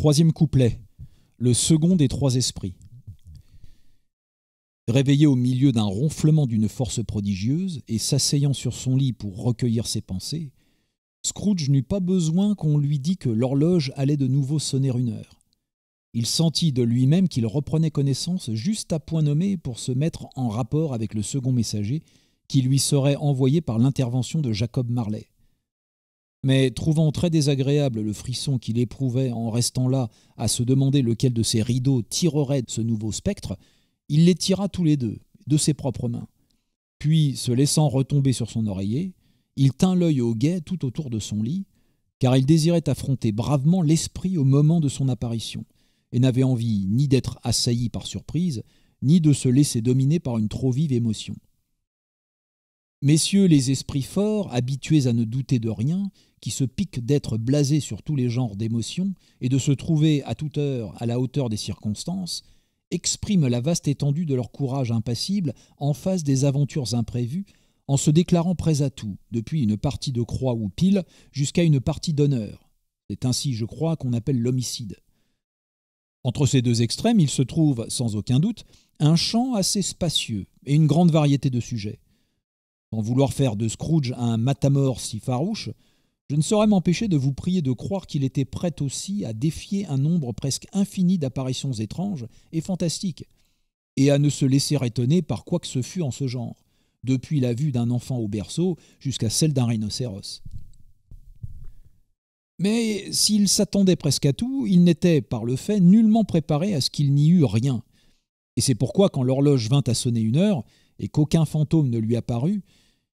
Troisième couplet, le second des trois esprits. Réveillé au milieu d'un ronflement d'une force prodigieuse et s'asseyant sur son lit pour recueillir ses pensées, Scrooge n'eut pas besoin qu'on lui dise que l'horloge allait de nouveau sonner une heure. Il sentit de lui-même qu'il reprenait connaissance juste à point nommé pour se mettre en rapport avec le second messager qui lui serait envoyé par l'intervention de Jacob Marley mais trouvant très désagréable le frisson qu'il éprouvait en restant là à se demander lequel de ses rideaux tirerait de ce nouveau spectre, il les tira tous les deux, de ses propres mains. Puis, se laissant retomber sur son oreiller, il tint l'œil au guet tout autour de son lit, car il désirait affronter bravement l'esprit au moment de son apparition, et n'avait envie ni d'être assailli par surprise, ni de se laisser dominer par une trop vive émotion. Messieurs les esprits forts, habitués à ne douter de rien, qui se piquent d'être blasés sur tous les genres d'émotions et de se trouver à toute heure à la hauteur des circonstances, expriment la vaste étendue de leur courage impassible en face des aventures imprévues, en se déclarant prêts à tout, depuis une partie de croix ou pile jusqu'à une partie d'honneur. C'est ainsi, je crois, qu'on appelle l'homicide. Entre ces deux extrêmes, il se trouve, sans aucun doute, un champ assez spacieux et une grande variété de sujets sans vouloir faire de Scrooge un matamor si farouche, je ne saurais m'empêcher de vous prier de croire qu'il était prêt aussi à défier un nombre presque infini d'apparitions étranges et fantastiques, et à ne se laisser étonner par quoi que ce fût en ce genre, depuis la vue d'un enfant au berceau jusqu'à celle d'un rhinocéros. Mais s'il s'attendait presque à tout, il n'était, par le fait, nullement préparé à ce qu'il n'y eût rien. Et c'est pourquoi, quand l'horloge vint à sonner une heure, et qu'aucun fantôme ne lui apparut,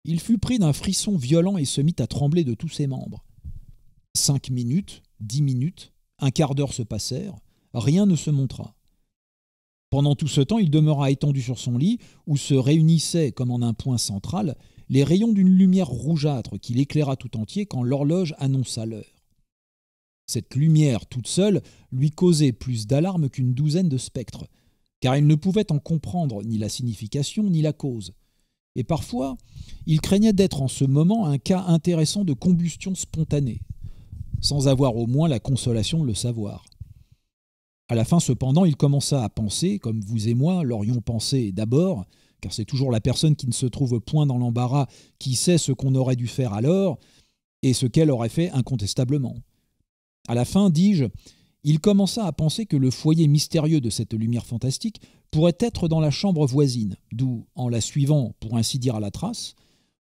il fut pris d'un frisson violent et se mit à trembler de tous ses membres. Cinq minutes, dix minutes, un quart d'heure se passèrent, rien ne se montra. Pendant tout ce temps, il demeura étendu sur son lit, où se réunissaient, comme en un point central, les rayons d'une lumière rougeâtre qui l'éclaira tout entier quand l'horloge annonça l'heure. Cette lumière toute seule lui causait plus d'alarme qu'une douzaine de spectres, car il ne pouvait en comprendre ni la signification ni la cause. Et parfois, il craignait d'être en ce moment un cas intéressant de combustion spontanée, sans avoir au moins la consolation de le savoir. À la fin, cependant, il commença à penser, comme vous et moi l'aurions pensé d'abord, car c'est toujours la personne qui ne se trouve point dans l'embarras qui sait ce qu'on aurait dû faire alors et ce qu'elle aurait fait incontestablement. À la fin, dis-je, il commença à penser que le foyer mystérieux de cette lumière fantastique pourrait être dans la chambre voisine, d'où, en la suivant, pour ainsi dire à la trace,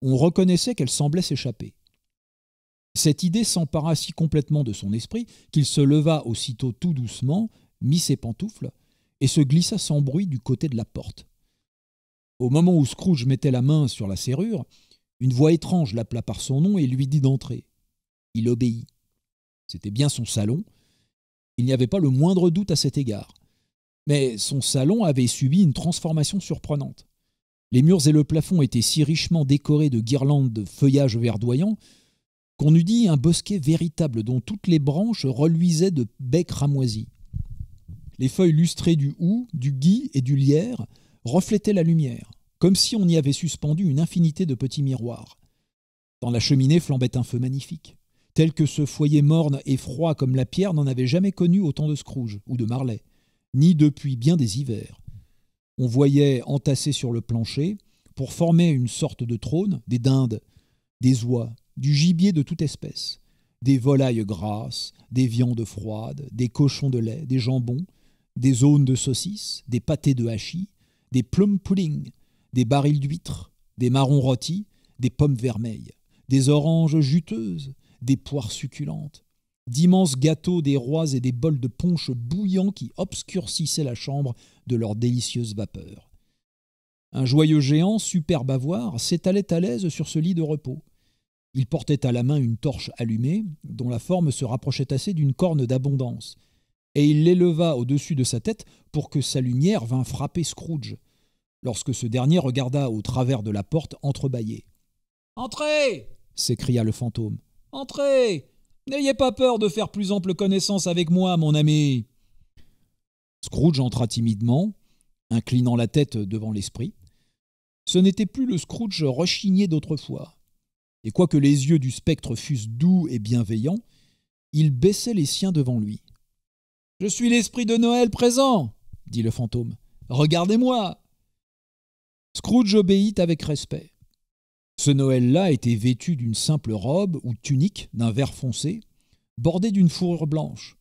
on reconnaissait qu'elle semblait s'échapper. Cette idée s'empara si complètement de son esprit qu'il se leva aussitôt tout doucement, mit ses pantoufles, et se glissa sans bruit du côté de la porte. Au moment où Scrooge mettait la main sur la serrure, une voix étrange l'appela par son nom et lui dit d'entrer. Il obéit. C'était bien son salon, il n'y avait pas le moindre doute à cet égard. Mais son salon avait subi une transformation surprenante. Les murs et le plafond étaient si richement décorés de guirlandes de feuillages verdoyants qu'on eût dit un bosquet véritable dont toutes les branches reluisaient de becs ramoisis. Les feuilles lustrées du houx, du gui et du lierre reflétaient la lumière, comme si on y avait suspendu une infinité de petits miroirs. Dans la cheminée flambait un feu magnifique tel que ce foyer morne et froid comme la pierre n'en avait jamais connu autant de Scrooge ou de Marley, ni depuis bien des hivers. On voyait entassés sur le plancher, pour former une sorte de trône, des dindes, des oies, du gibier de toute espèce, des volailles grasses, des viandes froides, des cochons de lait, des jambons, des aunes de saucisses, des pâtés de hachis, des plum puddings, des barils d'huîtres, des marrons rôtis, des pommes vermeilles, des oranges juteuses, des poires succulentes, d'immenses gâteaux des rois et des bols de punch bouillants qui obscurcissaient la chambre de leur délicieuse vapeur. Un joyeux géant, superbe à voir, s'étalait à l'aise sur ce lit de repos. Il portait à la main une torche allumée, dont la forme se rapprochait assez d'une corne d'abondance, et il l'éleva au-dessus de sa tête pour que sa lumière vînt frapper Scrooge, lorsque ce dernier regarda au travers de la porte entrebâillée. Entrez s'écria le fantôme. Entrez N'ayez pas peur de faire plus ample connaissance avec moi, mon ami. Scrooge entra timidement, inclinant la tête devant l'esprit. Ce n'était plus le Scrooge rechigné d'autrefois. Et quoique les yeux du spectre fussent doux et bienveillants, il baissait les siens devant lui. Je suis l'esprit de Noël présent, dit le fantôme. Regardez-moi. Scrooge obéit avec respect. Ce Noël-là était vêtu d'une simple robe ou tunique d'un vert foncé, bordée d'une fourrure blanche.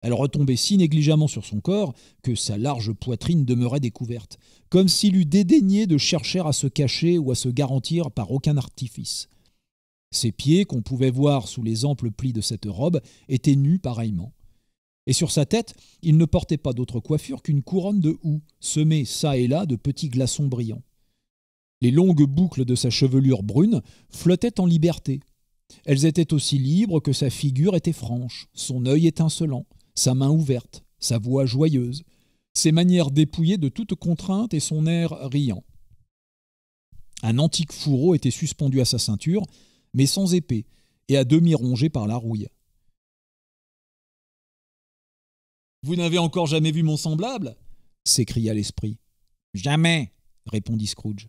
Elle retombait si négligemment sur son corps que sa large poitrine demeurait découverte, comme s'il eût dédaigné de chercher à se cacher ou à se garantir par aucun artifice. Ses pieds, qu'on pouvait voir sous les amples plis de cette robe, étaient nus pareillement. Et sur sa tête, il ne portait pas d'autre coiffure qu'une couronne de houx, semée çà et là de petits glaçons brillants. Les longues boucles de sa chevelure brune flottaient en liberté. Elles étaient aussi libres que sa figure était franche, son œil étincelant, sa main ouverte, sa voix joyeuse, ses manières dépouillées de toute contrainte et son air riant. Un antique fourreau était suspendu à sa ceinture, mais sans épée, et à demi rongé par la rouille. Vous n'avez encore jamais vu mon semblable s'écria l'esprit. Jamais, répondit Scrooge.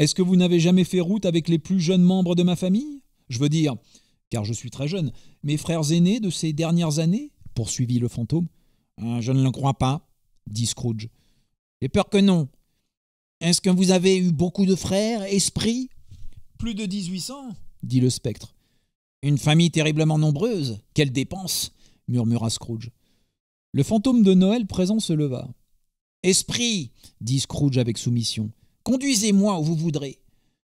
Est-ce que vous n'avez jamais fait route avec les plus jeunes membres de ma famille Je veux dire, car je suis très jeune, mes frères aînés de ces dernières années poursuivit le fantôme. Euh, je ne le crois pas, dit Scrooge. J'ai peur que non. Est-ce que vous avez eu beaucoup de frères, esprits Plus de 1800, dit le spectre. Une famille terriblement nombreuse, quelle dépense murmura Scrooge. Le fantôme de Noël présent se leva. Esprit, dit Scrooge avec soumission, Conduisez-moi où vous voudrez.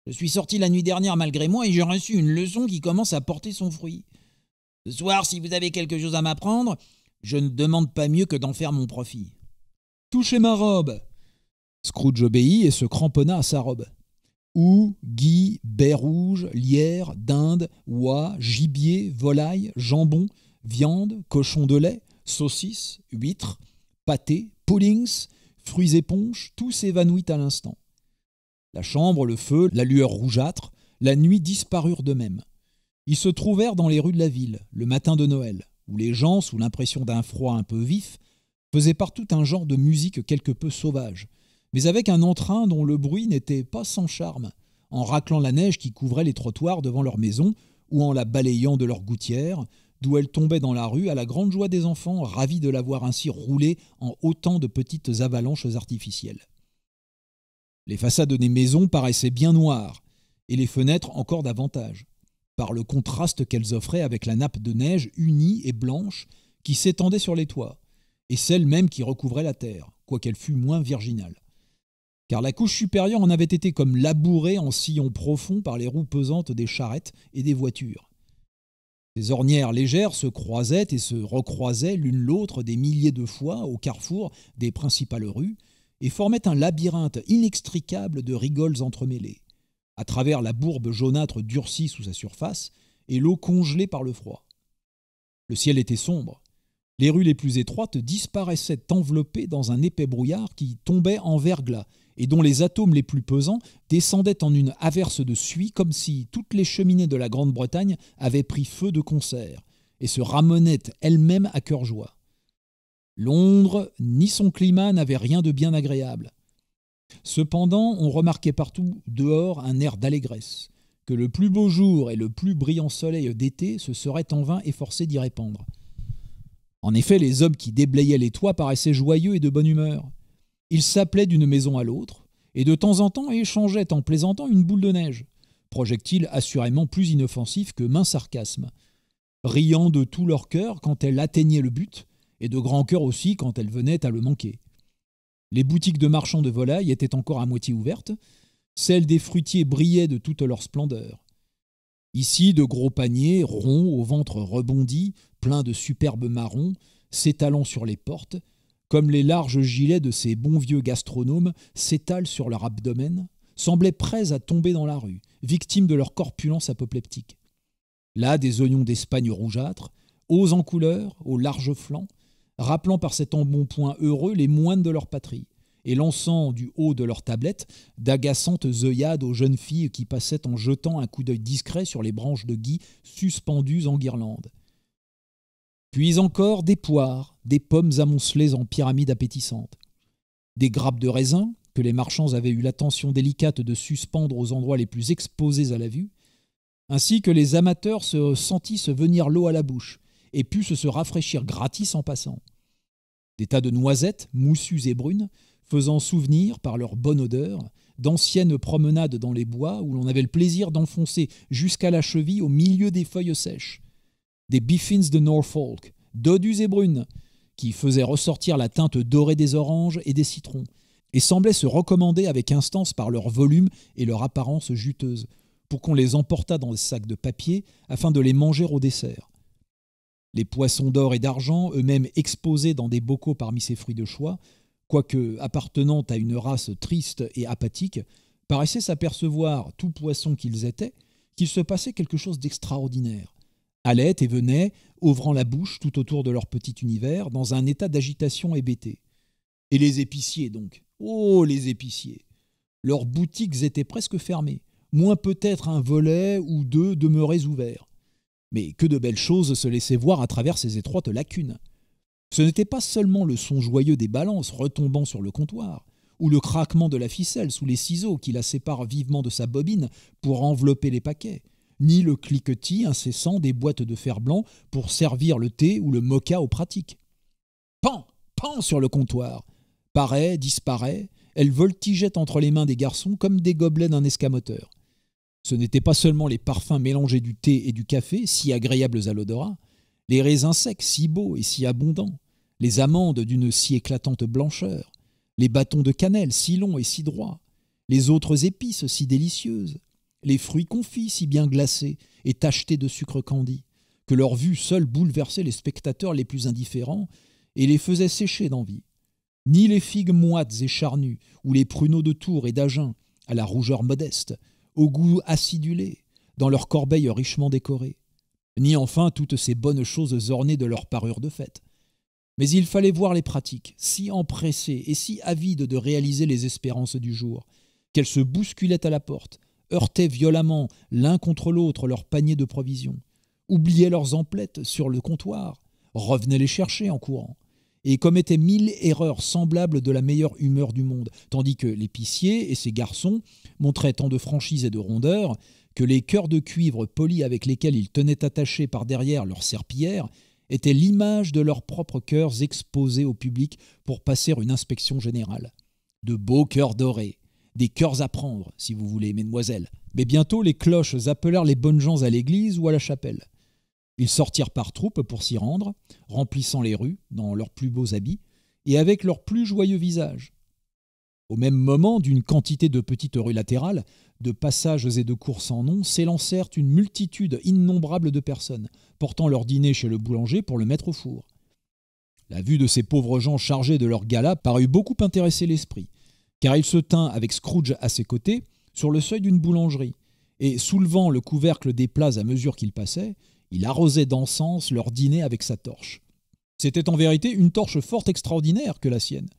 Je suis sorti la nuit dernière malgré moi et j'ai reçu une leçon qui commence à porter son fruit. Ce soir, si vous avez quelque chose à m'apprendre, je ne demande pas mieux que d'en faire mon profit. Touchez ma robe Scrooge obéit et se cramponna à sa robe. Hou, gui, baies rouge, lierre, dinde, oie, gibier, volaille, jambon, viande, cochon de lait, saucisse, huîtres, pâté, puddings, fruits éponges, tout s'évanouit à l'instant. La chambre, le feu, la lueur rougeâtre, la nuit disparurent d'eux-mêmes. Ils se trouvèrent dans les rues de la ville, le matin de Noël, où les gens, sous l'impression d'un froid un peu vif, faisaient partout un genre de musique quelque peu sauvage, mais avec un entrain dont le bruit n'était pas sans charme, en raclant la neige qui couvrait les trottoirs devant leur maison, ou en la balayant de leurs gouttières, d'où elle tombait dans la rue à la grande joie des enfants, ravis de la voir ainsi roulée en autant de petites avalanches artificielles. Les façades des maisons paraissaient bien noires, et les fenêtres encore davantage, par le contraste qu'elles offraient avec la nappe de neige unie et blanche qui s'étendait sur les toits, et celle même qui recouvrait la terre, quoiqu'elle fût moins virginale. Car la couche supérieure en avait été comme labourée en sillons profonds par les roues pesantes des charrettes et des voitures. Ces ornières légères se croisaient et se recroisaient l'une l'autre des milliers de fois au carrefour des principales rues, et formaient un labyrinthe inextricable de rigoles entremêlées, à travers la bourbe jaunâtre durcie sous sa surface et l'eau congelée par le froid. Le ciel était sombre. Les rues les plus étroites disparaissaient enveloppées dans un épais brouillard qui tombait en verglas et dont les atomes les plus pesants descendaient en une averse de suie comme si toutes les cheminées de la Grande-Bretagne avaient pris feu de concert et se ramenaient elles-mêmes à cœur joie. Londres, ni son climat n'avaient rien de bien agréable. Cependant, on remarquait partout dehors un air d'allégresse, que le plus beau jour et le plus brillant soleil d'été se seraient en vain efforcés d'y répandre. En effet, les hommes qui déblayaient les toits paraissaient joyeux et de bonne humeur. Ils s'appelaient d'une maison à l'autre, et de temps en temps échangeaient en plaisantant une boule de neige, projectile assurément plus inoffensif que maint sarcasme, riant de tout leur cœur quand elle atteignait le but, et de grand cœur aussi quand elles venait à le manquer. Les boutiques de marchands de volailles étaient encore à moitié ouvertes, celles des fruitiers brillaient de toute leur splendeur. Ici, de gros paniers, ronds, au ventre rebondi, pleins de superbes marrons, s'étalant sur les portes, comme les larges gilets de ces bons vieux gastronomes s'étalent sur leur abdomen, semblaient prêts à tomber dans la rue, victimes de leur corpulence apopleptique. Là, des oignons d'Espagne rougeâtres, hauts en couleur, aux larges flancs, rappelant par cet embonpoint heureux les moines de leur patrie, et lançant du haut de leur tablette d'agaçantes œillades aux jeunes filles qui passaient en jetant un coup d'œil discret sur les branches de gui suspendues en guirlandes. Puis encore des poires, des pommes amoncelées en pyramides appétissantes, des grappes de raisin que les marchands avaient eu l'attention délicate de suspendre aux endroits les plus exposés à la vue, ainsi que les amateurs se sentissent venir l'eau à la bouche et put se rafraîchir gratis en passant. Des tas de noisettes, moussues et brunes, faisant souvenir, par leur bonne odeur, d'anciennes promenades dans les bois où l'on avait le plaisir d'enfoncer jusqu'à la cheville au milieu des feuilles sèches. Des biffins de Norfolk, dodus et brunes, qui faisaient ressortir la teinte dorée des oranges et des citrons, et semblaient se recommander avec instance par leur volume et leur apparence juteuse, pour qu'on les emportât dans des sacs de papier afin de les manger au dessert les poissons d'or et d'argent, eux-mêmes exposés dans des bocaux parmi ces fruits de choix, quoique appartenant à une race triste et apathique, paraissaient s'apercevoir, tout poisson qu'ils étaient, qu'il se passait quelque chose d'extraordinaire. Allaient et venaient, ouvrant la bouche tout autour de leur petit univers, dans un état d'agitation hébété. Et les épiciers, donc. Oh, les épiciers Leurs boutiques étaient presque fermées, moins peut-être un volet ou deux demeuraient ouverts. Mais que de belles choses se laissaient voir à travers ces étroites lacunes. Ce n'était pas seulement le son joyeux des balances retombant sur le comptoir, ou le craquement de la ficelle sous les ciseaux qui la sépare vivement de sa bobine pour envelopper les paquets, ni le cliquetis incessant des boîtes de fer blanc pour servir le thé ou le mocha aux pratiques. Pan Pan sur le comptoir Paraît, disparaît, elle voltigeait entre les mains des garçons comme des gobelets d'un escamoteur. Ce n'étaient pas seulement les parfums mélangés du thé et du café, si agréables à l'odorat, les raisins secs, si beaux et si abondants, les amandes d'une si éclatante blancheur, les bâtons de cannelle, si longs et si droits, les autres épices, si délicieuses, les fruits confits, si bien glacés et tachetés de sucre candi, que leur vue seule bouleversait les spectateurs les plus indifférents et les faisait sécher d'envie. Ni les figues moites et charnues, ou les pruneaux de Tours et d'Agen, à la rougeur modeste, au goût acidulé, dans leurs corbeilles richement décorées, ni enfin toutes ces bonnes choses ornées de leur parure de fête. Mais il fallait voir les pratiques, si empressées et si avides de réaliser les espérances du jour, qu'elles se bousculaient à la porte, heurtaient violemment l'un contre l'autre leurs paniers de provisions, oubliaient leurs emplettes sur le comptoir, revenaient les chercher en courant, et commettait mille erreurs semblables de la meilleure humeur du monde, tandis que l'épicier et ses garçons montraient tant de franchise et de rondeur que les cœurs de cuivre polis avec lesquels ils tenaient attachés par derrière leurs serpillères étaient l'image de leurs propres cœurs exposés au public pour passer une inspection générale. De beaux cœurs dorés, des cœurs à prendre, si vous voulez, mesdemoiselles. Mais bientôt les cloches appelèrent les bonnes gens à l'église ou à la chapelle. Ils sortirent par troupes pour s'y rendre, remplissant les rues dans leurs plus beaux habits et avec leurs plus joyeux visages. Au même moment, d'une quantité de petites rues latérales, de passages et de courses en nom, s'élancèrent une multitude innombrable de personnes, portant leur dîner chez le boulanger pour le mettre au four. La vue de ces pauvres gens chargés de leur gala parut beaucoup intéresser l'esprit, car il se tint avec Scrooge à ses côtés sur le seuil d'une boulangerie, et soulevant le couvercle des plats à mesure qu'il passait, il arrosait d'encens leur dîner avec sa torche. C'était en vérité une torche fort extraordinaire que la sienne,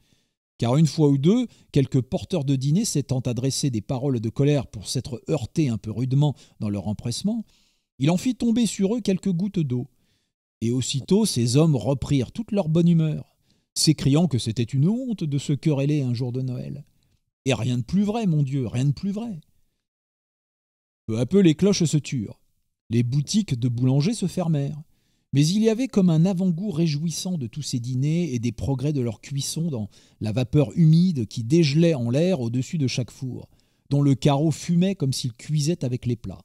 car une fois ou deux, quelques porteurs de dîner s'étant adressés des paroles de colère pour s'être heurtés un peu rudement dans leur empressement, il en fit tomber sur eux quelques gouttes d'eau. Et aussitôt ces hommes reprirent toute leur bonne humeur, s'écriant que c'était une honte de se quereller un jour de Noël. Et rien de plus vrai, mon Dieu, rien de plus vrai. Peu à peu les cloches se turent, les boutiques de boulanger se fermèrent. Mais il y avait comme un avant-goût réjouissant de tous ces dîners et des progrès de leur cuisson dans la vapeur humide qui dégelait en l'air au-dessus de chaque four, dont le carreau fumait comme s'il cuisait avec les plats.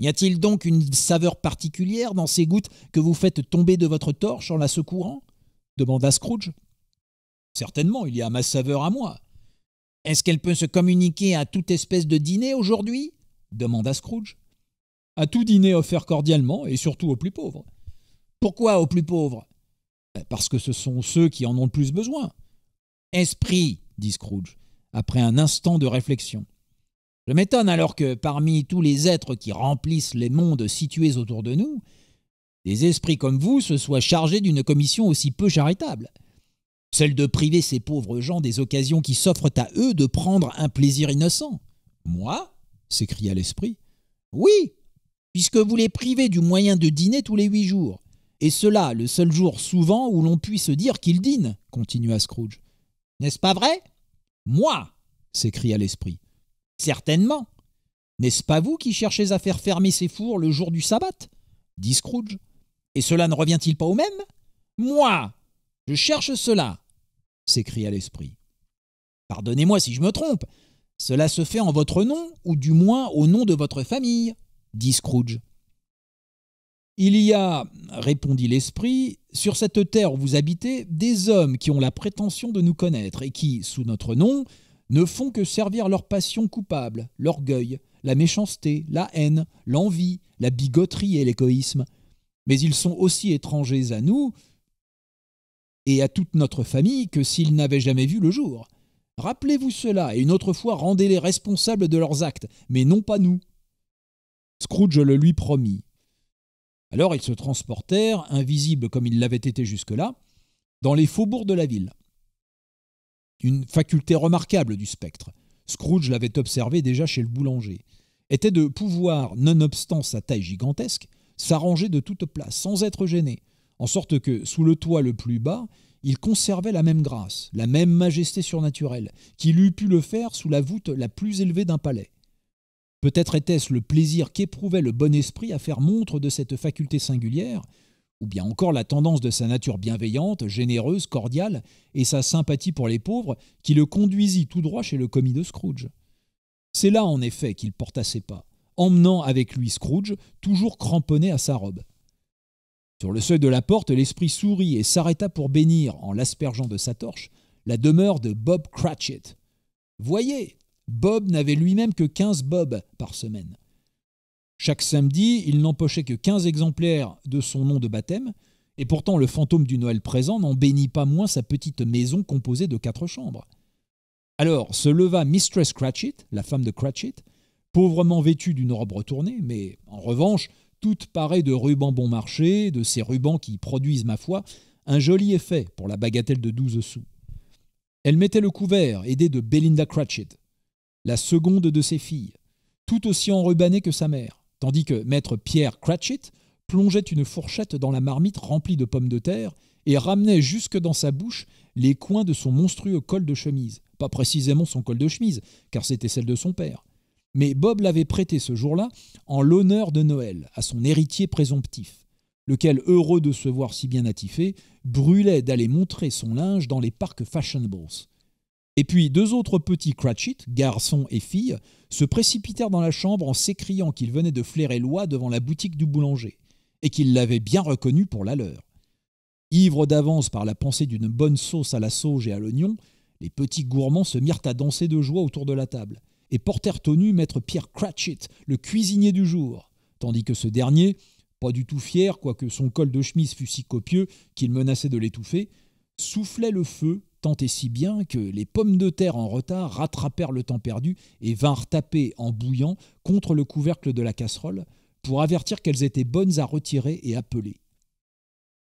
Y a-t-il donc une saveur particulière dans ces gouttes que vous faites tomber de votre torche en la secourant demanda Scrooge. Certainement, il y a ma saveur à moi. Est-ce qu'elle peut se communiquer à toute espèce de dîner aujourd'hui demanda Scrooge à tout dîner offert cordialement et surtout aux plus pauvres. Pourquoi aux plus pauvres ben, Parce que ce sont ceux qui en ont le plus besoin. Esprit, dit Scrooge, après un instant de réflexion. Je m'étonne alors que parmi tous les êtres qui remplissent les mondes situés autour de nous, des esprits comme vous se soient chargés d'une commission aussi peu charitable celle de priver ces pauvres gens des occasions qui s'offrent à eux de prendre un plaisir innocent. Moi s'écria l'esprit. Oui, puisque vous les privez du moyen de dîner tous les huit jours. Et cela, le seul jour souvent où l'on puisse dire qu'ils dînent, continua Scrooge. N'est-ce pas vrai Moi s'écria l'esprit. Certainement. N'est-ce pas vous qui cherchez à faire fermer ces fours le jour du sabbat dit Scrooge. Et cela ne revient-il pas au même Moi Je cherche cela s'écria l'esprit. Pardonnez-moi si je me trompe. Cela se fait en votre nom, ou du moins au nom de votre famille, dit Scrooge. Il y a, répondit l'esprit, sur cette terre où vous habitez, des hommes qui ont la prétention de nous connaître et qui, sous notre nom, ne font que servir leurs passion coupables, l'orgueil, la méchanceté, la haine, l'envie, la bigoterie et l'égoïsme. Mais ils sont aussi étrangers à nous et à toute notre famille que s'ils n'avaient jamais vu le jour. Rappelez-vous cela et une autre fois rendez-les responsables de leurs actes, mais non pas nous, Scrooge le lui promit. Alors ils se transportèrent, invisibles comme ils l'avaient été jusque-là, dans les faubourgs de la ville. Une faculté remarquable du spectre, Scrooge l'avait observé déjà chez le boulanger, était de pouvoir, nonobstant sa taille gigantesque, s'arranger de toute place, sans être gêné, en sorte que, sous le toit le plus bas, il conservait la même grâce, la même majesté surnaturelle, qu'il eût pu le faire sous la voûte la plus élevée d'un palais. Peut-être était-ce le plaisir qu'éprouvait le bon esprit à faire montre de cette faculté singulière, ou bien encore la tendance de sa nature bienveillante, généreuse, cordiale, et sa sympathie pour les pauvres, qui le conduisit tout droit chez le commis de Scrooge. C'est là, en effet, qu'il porta ses pas, emmenant avec lui Scrooge, toujours cramponné à sa robe. Sur le seuil de la porte, l'esprit sourit et s'arrêta pour bénir, en l'aspergeant de sa torche, la demeure de Bob Cratchit. Voyez, Bob n'avait lui-même que 15 Bob par semaine. Chaque samedi, il n'empochait que 15 exemplaires de son nom de baptême, et pourtant le fantôme du Noël présent n'en bénit pas moins sa petite maison composée de quatre chambres. Alors se leva Mistress Cratchit, la femme de Cratchit, pauvrement vêtue d'une robe retournée, mais en revanche, toute parée de rubans bon marché, de ces rubans qui produisent, ma foi, un joli effet pour la bagatelle de douze sous. Elle mettait le couvert, aidée de Belinda Cratchit, la seconde de ses filles, tout aussi enrubannée que sa mère, tandis que maître Pierre Cratchit plongeait une fourchette dans la marmite remplie de pommes de terre et ramenait jusque dans sa bouche les coins de son monstrueux col de chemise, pas précisément son col de chemise, car c'était celle de son père. Mais Bob l'avait prêté ce jour-là en l'honneur de Noël à son héritier présomptif, lequel, heureux de se voir si bien attifé, brûlait d'aller montrer son linge dans les parcs fashionables. Et puis deux autres petits Cratchit, garçons et filles, se précipitèrent dans la chambre en s'écriant qu'ils venaient de flairer l'oie devant la boutique du boulanger, et qu'ils l'avaient bien reconnu pour la leur. Ivres d'avance par la pensée d'une bonne sauce à la sauge et à l'oignon, les petits gourmands se mirent à danser de joie autour de la table, et portèrent au nu maître Pierre Cratchit, le cuisinier du jour, tandis que ce dernier, pas du tout fier, quoique son col de chemise fût si copieux qu'il menaçait de l'étouffer, soufflait le feu tant et si bien que les pommes de terre en retard rattrapèrent le temps perdu et vinrent taper en bouillant contre le couvercle de la casserole pour avertir qu'elles étaient bonnes à retirer et appeler.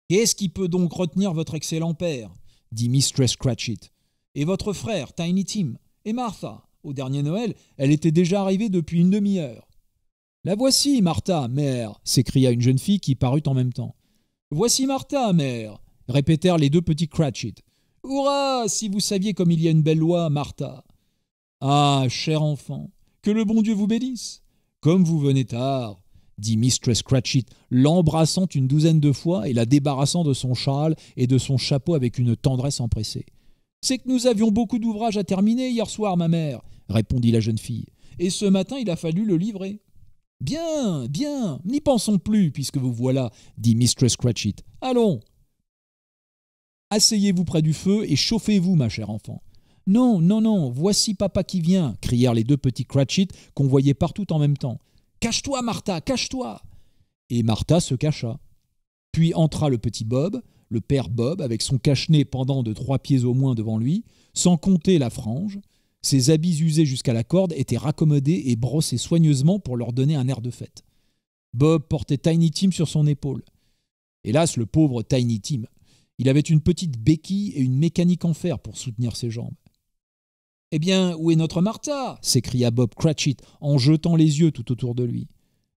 Qu'est-ce qui peut donc retenir votre excellent père dit Mistress Cratchit. Et votre frère, Tiny Tim, et Martha. Au dernier Noël, elle était déjà arrivée depuis une demi-heure. La voici, Martha, mère s'écria une jeune fille qui parut en même temps. Voici Martha, mère répétèrent les deux petits Cratchit. Hurrah Si vous saviez comme il y a une belle loi, Martha Ah, cher enfant, que le bon Dieu vous bénisse Comme vous venez tard dit Mistress Cratchit, l'embrassant une douzaine de fois et la débarrassant de son châle et de son chapeau avec une tendresse empressée. C'est que nous avions beaucoup d'ouvrages à terminer hier soir, ma mère, répondit la jeune fille, et ce matin il a fallu le livrer. Bien, bien, n'y pensons plus, puisque vous voilà, dit Mistress Cratchit. Allons, Asseyez-vous près du feu et chauffez-vous, ma chère enfant. Non, non, non, voici papa qui vient, crièrent les deux petits Cratchit qu'on voyait partout en même temps. Cache-toi, Martha, cache-toi Et Martha se cacha. Puis entra le petit Bob, le père Bob, avec son cache-nez pendant de trois pieds au moins devant lui, sans compter la frange. Ses habits usés jusqu'à la corde étaient raccommodés et brossés soigneusement pour leur donner un air de fête. Bob portait Tiny Tim sur son épaule. Hélas, le pauvre Tiny Tim. Il avait une petite béquille et une mécanique en fer pour soutenir ses jambes. Eh bien, où est notre Martha s'écria Bob Cratchit en jetant les yeux tout autour de lui.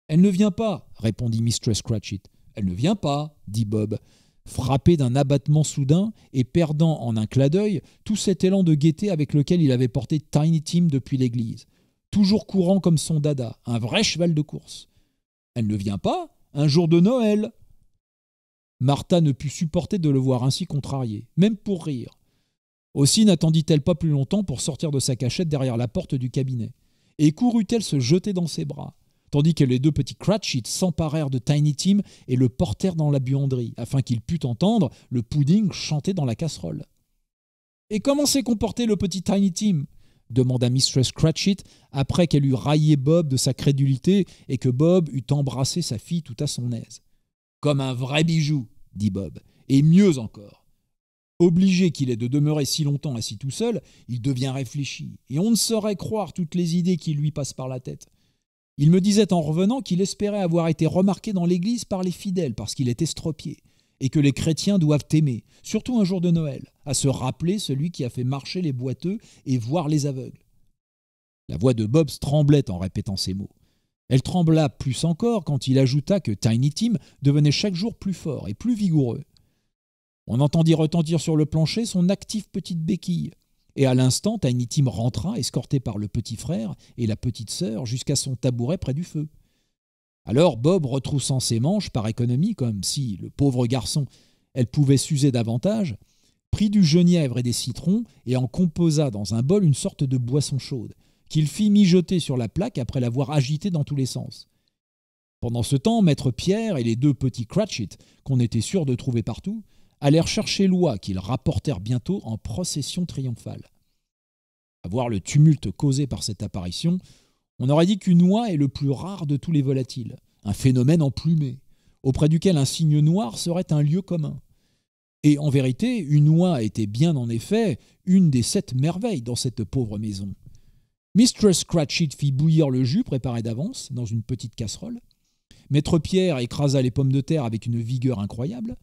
Elle ne vient pas, répondit Mistress Cratchit. Elle ne vient pas, dit Bob. Frappé d'un abattement soudain et perdant en un clat d'œil tout cet élan de gaieté avec lequel il avait porté Tiny Tim depuis l'église. Toujours courant comme son dada, un vrai cheval de course. Elle ne vient pas, un jour de Noël, Martha ne put supporter de le voir ainsi contrarié, même pour rire. Aussi n'attendit-elle pas plus longtemps pour sortir de sa cachette derrière la porte du cabinet, et courut-elle se jeter dans ses bras, tandis que les deux petits Cratchit s'emparèrent de Tiny Tim et le portèrent dans la buanderie, afin qu'il pût entendre le pudding chanter dans la casserole. Et comment s'est comporté le petit Tiny Tim demanda Mistress Cratchit après qu'elle eut raillé Bob de sa crédulité et que Bob eut embrassé sa fille tout à son aise. Comme un vrai bijou, dit Bob. Et mieux encore. Obligé qu'il ait de demeurer si longtemps assis tout seul, il devient réfléchi, et on ne saurait croire toutes les idées qui lui passent par la tête. Il me disait en revenant qu'il espérait avoir été remarqué dans l'Église par les fidèles parce qu'il est estropié, et que les chrétiens doivent aimer, surtout un jour de Noël, à se rappeler celui qui a fait marcher les boiteux et voir les aveugles. La voix de Bob tremblait en répétant ces mots. Elle trembla plus encore quand il ajouta que Tiny Tim devenait chaque jour plus fort et plus vigoureux. On entendit retentir sur le plancher son active petite béquille, et à l'instant Tiny Tim rentra, escorté par le petit frère et la petite sœur, jusqu'à son tabouret près du feu. Alors Bob, retroussant ses manches par économie, comme si le pauvre garçon, elle pouvait s'user davantage, prit du genièvre et des citrons et en composa dans un bol une sorte de boisson chaude, qu'il fit mijoter sur la plaque après l'avoir agitée dans tous les sens. Pendant ce temps, maître Pierre et les deux petits Cratchit, qu'on était sûr de trouver partout, allèrent chercher l'oie qu'ils rapportèrent bientôt en procession triomphale. À voir le tumulte causé par cette apparition, on aurait dit qu'une oie est le plus rare de tous les volatiles, un phénomène emplumé, auprès duquel un signe noir serait un lieu commun. Et en vérité, une oie était bien en effet une des sept merveilles dans cette pauvre maison. Mistress Cratchit fit bouillir le jus préparé d'avance dans une petite casserole. Maître Pierre écrasa les pommes de terre avec une vigueur incroyable.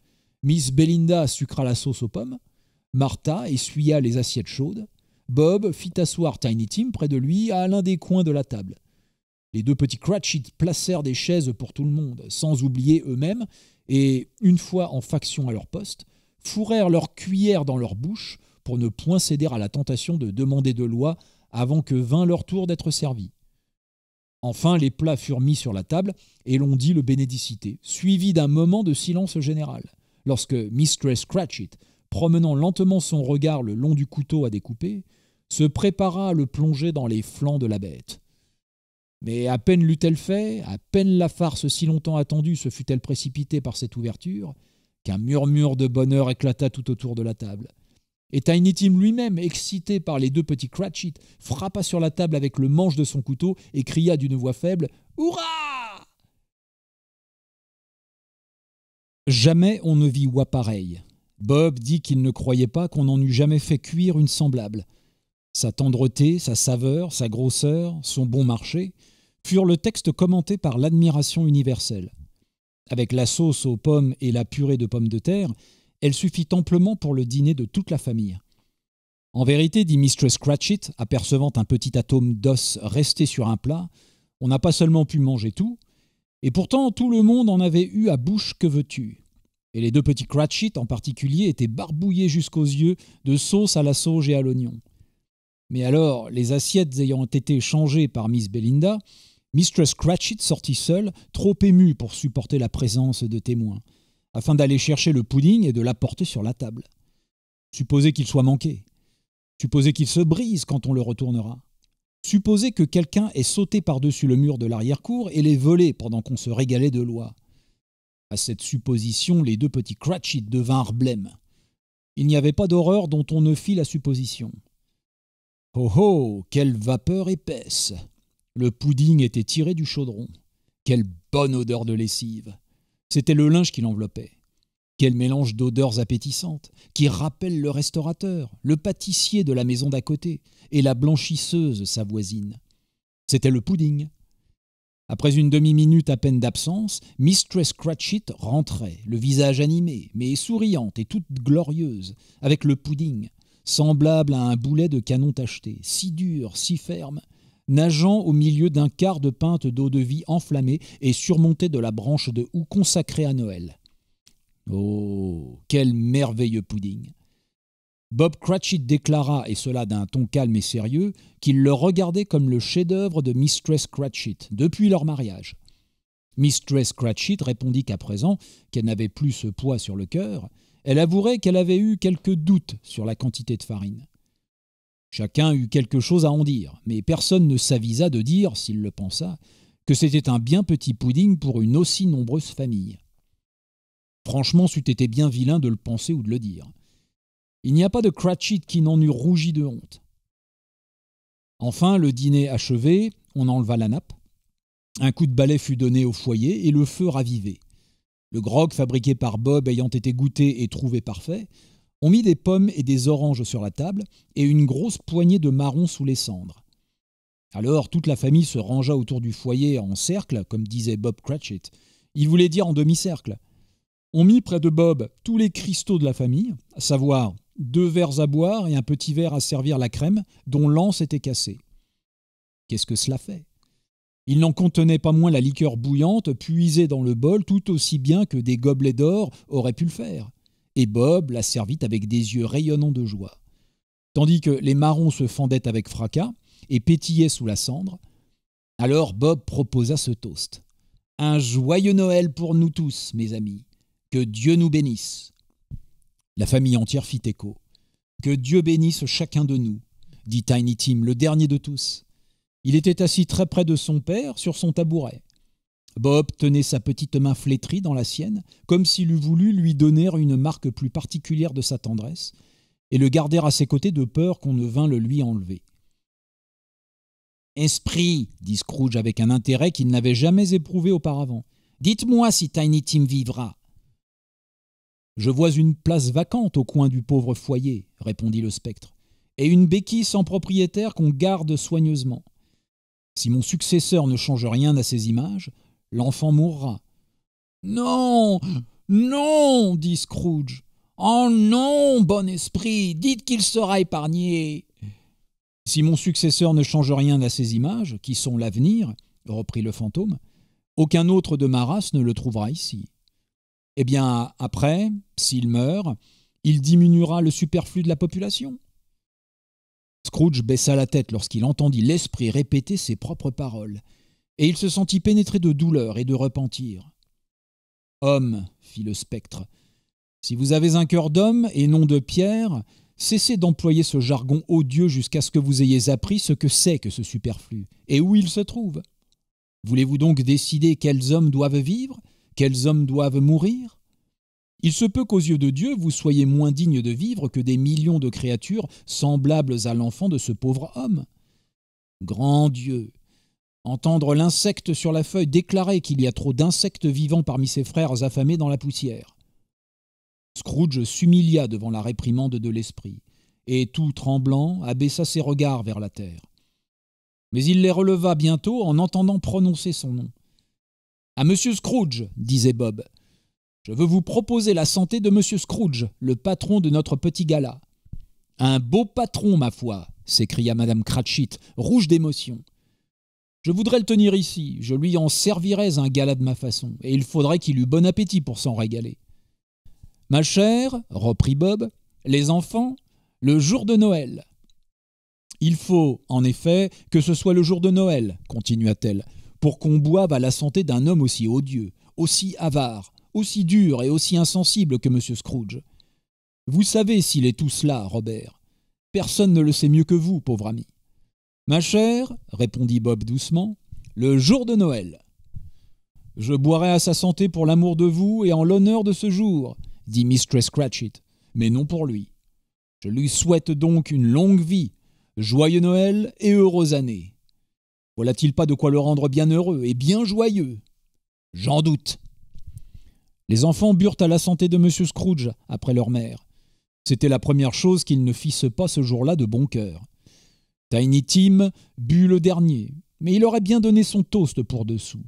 Miss Belinda sucra la sauce aux pommes. Martha essuya les assiettes chaudes. Bob fit asseoir Tiny Tim près de lui à l'un des coins de la table. Les deux petits Cratchit placèrent des chaises pour tout le monde, sans oublier eux-mêmes, et, une fois en faction à leur poste, fourrèrent leurs cuillères dans leur bouche pour ne point céder à la tentation de demander de loi avant que vint leur tour d'être servi. Enfin, les plats furent mis sur la table et l'on dit le bénédicité, suivi d'un moment de silence général, lorsque Mistress Cratchit, promenant lentement son regard le long du couteau à découper, se prépara à le plonger dans les flancs de la bête. Mais à peine l'eut-elle fait, à peine la farce si longtemps attendue se fut-elle précipitée par cette ouverture, qu'un murmure de bonheur éclata tout autour de la table. Et Tiny Tim lui-même, excité par les deux petits Cratchit, frappa sur la table avec le manche de son couteau et cria d'une voix faible Hurrah Jamais on ne vit oie pareille. Bob dit qu'il ne croyait pas qu'on en eût jamais fait cuire une semblable. Sa tendreté, sa saveur, sa grosseur, son bon marché furent le texte commenté par l'admiration universelle. Avec la sauce aux pommes et la purée de pommes de terre, elle suffit amplement pour le dîner de toute la famille. En vérité, dit Mistress Cratchit, apercevant un petit atome d'os resté sur un plat, on n'a pas seulement pu manger tout, et pourtant tout le monde en avait eu à bouche que veux-tu. Et les deux petits Cratchit en particulier étaient barbouillés jusqu'aux yeux de sauce à la sauge et à l'oignon. Mais alors, les assiettes ayant été changées par Miss Belinda, Mistress Cratchit sortit seule, trop émue pour supporter la présence de témoins afin d'aller chercher le pudding et de l'apporter sur la table. Supposez qu'il soit manqué. Supposez qu'il se brise quand on le retournera. Supposez que quelqu'un ait sauté par-dessus le mur de l'arrière-cour et l'ait volé pendant qu'on se régalait de loi. À cette supposition, les deux petits Cratchit devinrent blêmes. Il n'y avait pas d'horreur dont on ne fit la supposition. Oh oh, quelle vapeur épaisse Le pudding était tiré du chaudron. Quelle bonne odeur de lessive c'était le linge qui l'enveloppait. Quel mélange d'odeurs appétissantes, qui rappelle le restaurateur, le pâtissier de la maison d'à côté, et la blanchisseuse, sa voisine. C'était le pudding. Après une demi-minute à peine d'absence, Mistress Cratchit rentrait, le visage animé, mais souriante et toute glorieuse, avec le pudding, semblable à un boulet de canon tacheté, si dur, si ferme, nageant au milieu d'un quart de pinte d'eau-de-vie enflammée et surmontée de la branche de houx consacrée à Noël. Oh, quel merveilleux pudding Bob Cratchit déclara, et cela d'un ton calme et sérieux, qu'il le regardait comme le chef-d'œuvre de Mistress Cratchit depuis leur mariage. Mistress Cratchit répondit qu'à présent qu'elle n'avait plus ce poids sur le cœur, elle avouerait qu'elle avait eu quelques doutes sur la quantité de farine. Chacun eut quelque chose à en dire, mais personne ne s'avisa de dire, s'il le pensa, que c'était un bien petit pudding pour une aussi nombreuse famille. Franchement, c'eût été bien vilain de le penser ou de le dire. Il n'y a pas de Cratchit qui n'en eût rougi de honte. Enfin, le dîner achevé, on enleva la nappe. Un coup de balai fut donné au foyer et le feu ravivé. Le grog fabriqué par Bob ayant été goûté et trouvé parfait, on mit des pommes et des oranges sur la table, et une grosse poignée de marrons sous les cendres. Alors toute la famille se rangea autour du foyer en cercle, comme disait Bob Cratchit. Il voulait dire en demi-cercle. On mit près de Bob tous les cristaux de la famille, à savoir deux verres à boire et un petit verre à servir la crème, dont l'anse était cassée. Qu'est-ce que cela fait Il n'en contenait pas moins la liqueur bouillante puisée dans le bol tout aussi bien que des gobelets d'or auraient pu le faire et Bob la servit avec des yeux rayonnants de joie. Tandis que les marrons se fendaient avec fracas et pétillaient sous la cendre, alors Bob proposa ce toast. Un joyeux Noël pour nous tous, mes amis. Que Dieu nous bénisse. La famille entière fit écho. Que Dieu bénisse chacun de nous, dit Tiny Tim, le dernier de tous. Il était assis très près de son père sur son tabouret. Bob tenait sa petite main flétrie dans la sienne, comme s'il eût voulu lui donner une marque plus particulière de sa tendresse, et le garder à ses côtés de peur qu'on ne vînt le lui enlever. Esprit, dit Scrooge avec un intérêt qu'il n'avait jamais éprouvé auparavant, dites-moi si Tiny Tim vivra. Je vois une place vacante au coin du pauvre foyer, répondit le spectre, et une béquille sans propriétaire qu'on garde soigneusement. Si mon successeur ne change rien à ces images, l'enfant mourra. Non Non dit Scrooge. Oh non, bon esprit, dites qu'il sera épargné. Si mon successeur ne change rien à ces images, qui sont l'avenir, reprit le fantôme, aucun autre de ma race ne le trouvera ici. Eh bien, après, s'il meurt, il diminuera le superflu de la population. Scrooge baissa la tête lorsqu'il entendit l'esprit répéter ses propres paroles et il se sentit pénétré de douleur et de repentir. Homme, fit le spectre, si vous avez un cœur d'homme et non de pierre, cessez d'employer ce jargon odieux jusqu'à ce que vous ayez appris ce que c'est que ce superflu et où il se trouve. Voulez-vous donc décider quels hommes doivent vivre, quels hommes doivent mourir Il se peut qu'aux yeux de Dieu, vous soyez moins digne de vivre que des millions de créatures semblables à l'enfant de ce pauvre homme. Grand Dieu, Entendre l'insecte sur la feuille déclarer qu'il y a trop d'insectes vivants parmi ses frères affamés dans la poussière. Scrooge s'humilia devant la réprimande de l'esprit, et tout tremblant abaissa ses regards vers la terre. Mais il les releva bientôt en entendant prononcer son nom. À Monsieur Scrooge, disait Bob. Je veux vous proposer la santé de Monsieur Scrooge, le patron de notre petit gala. Un beau patron, ma foi, s'écria Madame Cratchit, rouge d'émotion. Je voudrais le tenir ici, je lui en servirais un gala de ma façon, et il faudrait qu'il eût bon appétit pour s'en régaler. Ma chère, reprit Bob, les enfants, le jour de Noël. Il faut, en effet, que ce soit le jour de Noël, continua-t-elle, pour qu'on boive à la santé d'un homme aussi odieux, aussi avare, aussi dur et aussi insensible que M. Scrooge. Vous savez s'il est tout cela, Robert. Personne ne le sait mieux que vous, pauvre ami. Ma chère, répondit Bob doucement, le jour de Noël. Je boirai à sa santé pour l'amour de vous et en l'honneur de ce jour, dit Mistress Cratchit, mais non pour lui. Je lui souhaite donc une longue vie, joyeux Noël et heureuse année. Voilà-t-il pas de quoi le rendre bien heureux et bien joyeux J'en doute. Les enfants burent à la santé de M. Scrooge après leur mère. C'était la première chose qu'ils ne fissent pas ce jour-là de bon cœur. Tiny Tim but le dernier, mais il aurait bien donné son toast pour dessous.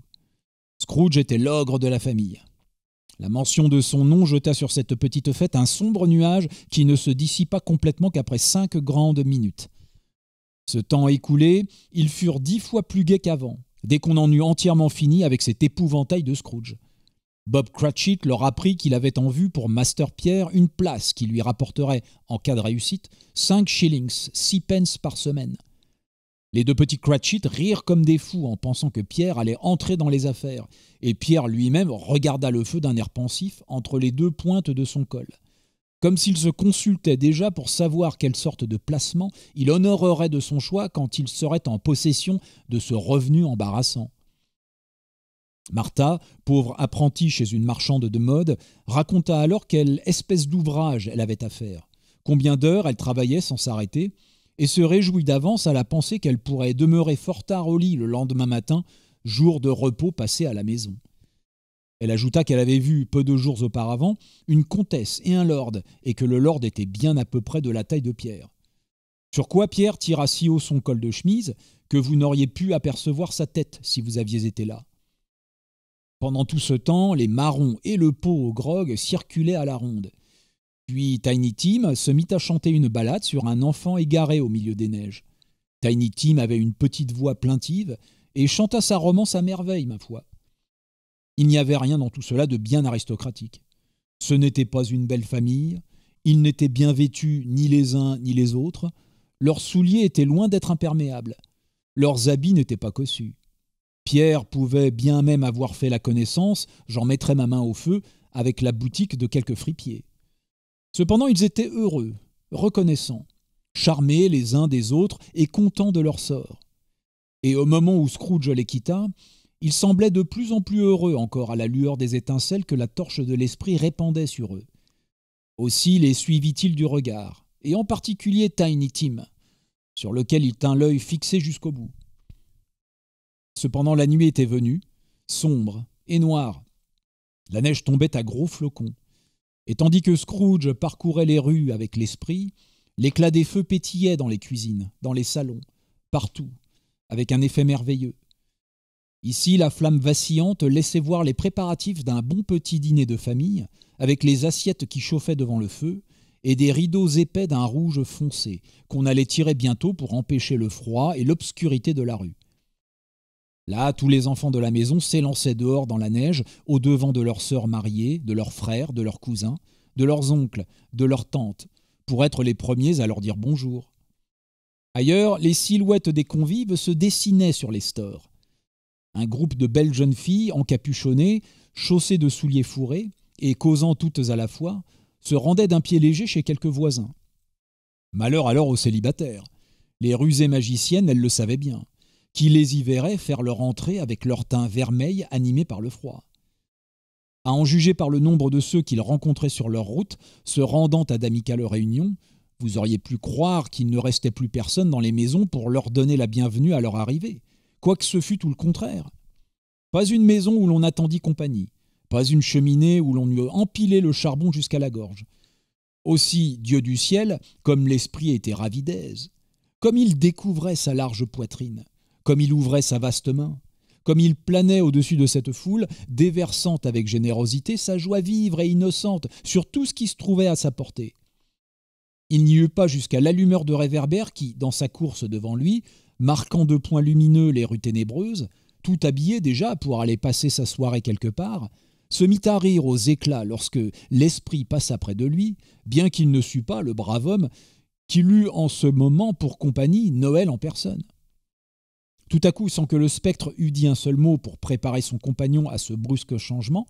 Scrooge était l'ogre de la famille. La mention de son nom jeta sur cette petite fête un sombre nuage qui ne se dissipa complètement qu'après cinq grandes minutes. Ce temps écoulé, ils furent dix fois plus gais qu'avant, dès qu'on en eut entièrement fini avec cet épouvantail de Scrooge. Bob Cratchit leur apprit qu'il avait en vue pour Master Pierre une place qui lui rapporterait, en cas de réussite, 5 shillings, 6 pence par semaine. Les deux petits Cratchit rirent comme des fous en pensant que Pierre allait entrer dans les affaires, et Pierre lui-même regarda le feu d'un air pensif entre les deux pointes de son col. Comme s'il se consultait déjà pour savoir quelle sorte de placement il honorerait de son choix quand il serait en possession de ce revenu embarrassant. Martha, pauvre apprentie chez une marchande de mode, raconta alors quelle espèce d'ouvrage elle avait à faire, combien d'heures elle travaillait sans s'arrêter, et se réjouit d'avance à la pensée qu'elle pourrait demeurer fort tard au lit le lendemain matin, jour de repos passé à la maison. Elle ajouta qu'elle avait vu, peu de jours auparavant, une comtesse et un lord, et que le lord était bien à peu près de la taille de Pierre. Sur quoi Pierre tira si haut son col de chemise que vous n'auriez pu apercevoir sa tête si vous aviez été là. Pendant tout ce temps, les marrons et le pot au grog circulaient à la ronde. Puis Tiny Tim se mit à chanter une balade sur un enfant égaré au milieu des neiges. Tiny Tim avait une petite voix plaintive et chanta sa romance à merveille, ma foi. Il n'y avait rien dans tout cela de bien aristocratique. Ce n'était pas une belle famille, ils n'étaient bien vêtus ni les uns ni les autres, leurs souliers étaient loin d'être imperméables, leurs habits n'étaient pas cossus. Pierre pouvait bien même avoir fait la connaissance, j'en mettrais ma main au feu, avec la boutique de quelques fripiers. Cependant, ils étaient heureux, reconnaissants, charmés les uns des autres et contents de leur sort. Et au moment où Scrooge les quitta, ils semblaient de plus en plus heureux encore à la lueur des étincelles que la torche de l'esprit répandait sur eux. Aussi les suivit-il du regard, et en particulier Tiny Tim, sur lequel il tint l'œil fixé jusqu'au bout. Cependant la nuit était venue, sombre et noire. La neige tombait à gros flocons. Et tandis que Scrooge parcourait les rues avec l'esprit, l'éclat des feux pétillait dans les cuisines, dans les salons, partout, avec un effet merveilleux. Ici, la flamme vacillante laissait voir les préparatifs d'un bon petit dîner de famille, avec les assiettes qui chauffaient devant le feu, et des rideaux épais d'un rouge foncé, qu'on allait tirer bientôt pour empêcher le froid et l'obscurité de la rue. Là, tous les enfants de la maison s'élançaient dehors dans la neige, au devant de leurs sœurs mariées, de leurs frères, de leurs cousins, de leurs oncles, de leurs tantes, pour être les premiers à leur dire bonjour. Ailleurs, les silhouettes des convives se dessinaient sur les stores. Un groupe de belles jeunes filles, encapuchonnées, chaussées de souliers fourrés, et causant toutes à la fois, se rendaient d'un pied léger chez quelques voisins. Malheur alors aux célibataires. Les rusées magiciennes, elles le savaient bien qui les y verraient faire leur entrée avec leur teint vermeil animé par le froid. À en juger par le nombre de ceux qu'ils rencontraient sur leur route, se rendant à d'amicales réunions, vous auriez pu croire qu'il ne restait plus personne dans les maisons pour leur donner la bienvenue à leur arrivée, quoique ce fût tout le contraire. Pas une maison où l'on attendit compagnie, pas une cheminée où l'on eût empilé le charbon jusqu'à la gorge. Aussi, Dieu du ciel, comme l'esprit était ravi comme il découvrait sa large poitrine, comme il ouvrait sa vaste main, comme il planait au-dessus de cette foule, déversant avec générosité sa joie vive et innocente sur tout ce qui se trouvait à sa portée. Il n'y eut pas jusqu'à l'allumeur de réverbère qui, dans sa course devant lui, marquant de points lumineux les rues ténébreuses, tout habillé déjà pour aller passer sa soirée quelque part, se mit à rire aux éclats lorsque l'esprit passa près de lui, bien qu'il ne sût pas, le brave homme, qu'il eut en ce moment pour compagnie Noël en personne. Tout à coup, sans que le spectre eût dit un seul mot pour préparer son compagnon à ce brusque changement,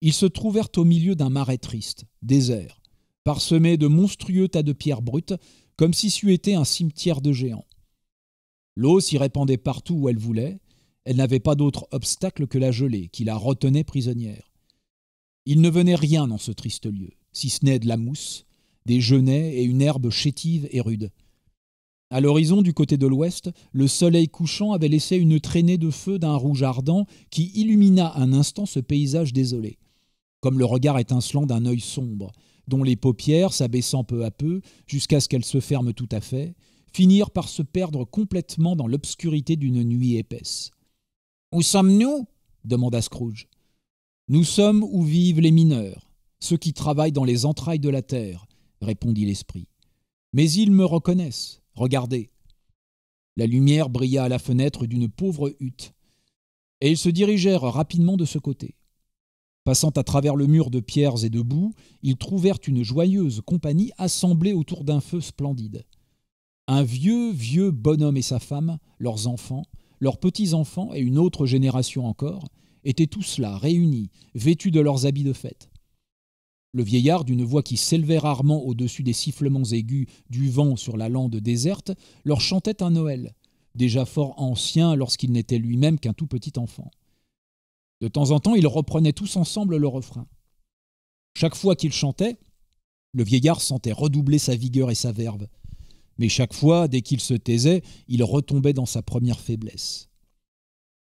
ils se trouvèrent au milieu d'un marais triste, désert, parsemé de monstrueux tas de pierres brutes, comme si c'eût été un cimetière de géants. L'eau s'y répandait partout où elle voulait, elle n'avait pas d'autre obstacle que la gelée qui la retenait prisonnière. Il ne venait rien dans ce triste lieu, si ce n'est de la mousse, des genêts et une herbe chétive et rude, à l'horizon, du côté de l'ouest, le soleil couchant avait laissé une traînée de feu d'un rouge ardent qui illumina un instant ce paysage désolé, comme le regard étincelant d'un œil sombre, dont les paupières, s'abaissant peu à peu, jusqu'à ce qu'elles se ferment tout à fait, finirent par se perdre complètement dans l'obscurité d'une nuit épaisse. Où sommes-nous demanda Scrooge. Nous sommes où vivent les mineurs, ceux qui travaillent dans les entrailles de la terre, répondit l'esprit. Mais ils me reconnaissent Regardez. La lumière brilla à la fenêtre d'une pauvre hutte, et ils se dirigèrent rapidement de ce côté. Passant à travers le mur de pierres et de boue, ils trouvèrent une joyeuse compagnie assemblée autour d'un feu splendide. Un vieux, vieux bonhomme et sa femme, leurs enfants, leurs petits-enfants et une autre génération encore, étaient tous là, réunis, vêtus de leurs habits de fête. Le vieillard, d'une voix qui s'élevait rarement au-dessus des sifflements aigus du vent sur la lande déserte, leur chantait un Noël, déjà fort ancien lorsqu'il n'était lui-même qu'un tout petit enfant. De temps en temps, ils reprenaient tous ensemble le refrain. Chaque fois qu'ils chantaient, le vieillard sentait redoubler sa vigueur et sa verve. Mais chaque fois, dès qu'il se taisait, il retombait dans sa première faiblesse.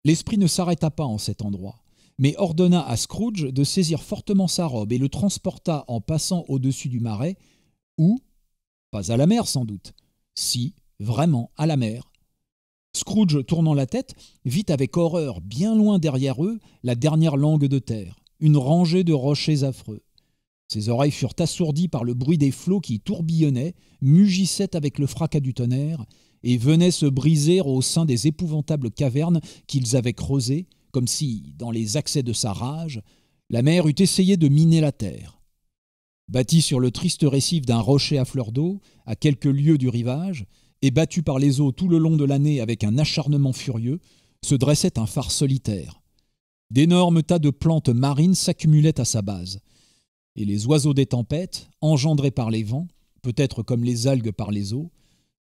L'esprit ne s'arrêta pas en cet endroit mais ordonna à Scrooge de saisir fortement sa robe et le transporta en passant au-dessus du marais, ou, pas à la mer sans doute, si, vraiment, à la mer. Scrooge, tournant la tête, vit avec horreur, bien loin derrière eux, la dernière langue de terre, une rangée de rochers affreux. Ses oreilles furent assourdies par le bruit des flots qui tourbillonnaient, mugissaient avec le fracas du tonnerre, et venaient se briser au sein des épouvantables cavernes qu'ils avaient creusées, comme si, dans les accès de sa rage, la mer eût essayé de miner la terre. Bâti sur le triste récif d'un rocher à fleur d'eau, à quelques lieues du rivage, et battu par les eaux tout le long de l'année avec un acharnement furieux, se dressait un phare solitaire. D'énormes tas de plantes marines s'accumulaient à sa base, et les oiseaux des tempêtes, engendrés par les vents, peut-être comme les algues par les eaux,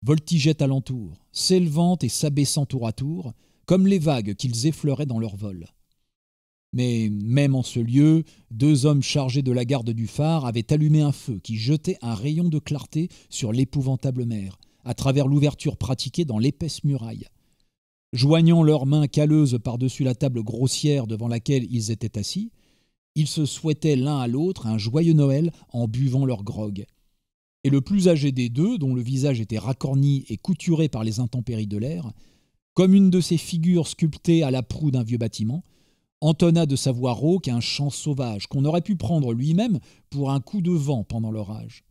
voltigeaient alentour, s'élevant et s'abaissant tour à tour, comme les vagues qu'ils effleuraient dans leur vol. Mais même en ce lieu, deux hommes chargés de la garde du phare avaient allumé un feu qui jetait un rayon de clarté sur l'épouvantable mer, à travers l'ouverture pratiquée dans l'épaisse muraille. Joignant leurs mains calleuses par-dessus la table grossière devant laquelle ils étaient assis, ils se souhaitaient l'un à l'autre un joyeux Noël en buvant leur grog. Et le plus âgé des deux, dont le visage était racorni et couturé par les intempéries de l'air, comme une de ces figures sculptées à la proue d'un vieux bâtiment, entonna de sa voix rauque un chant sauvage qu'on aurait pu prendre lui-même pour un coup de vent pendant l'orage.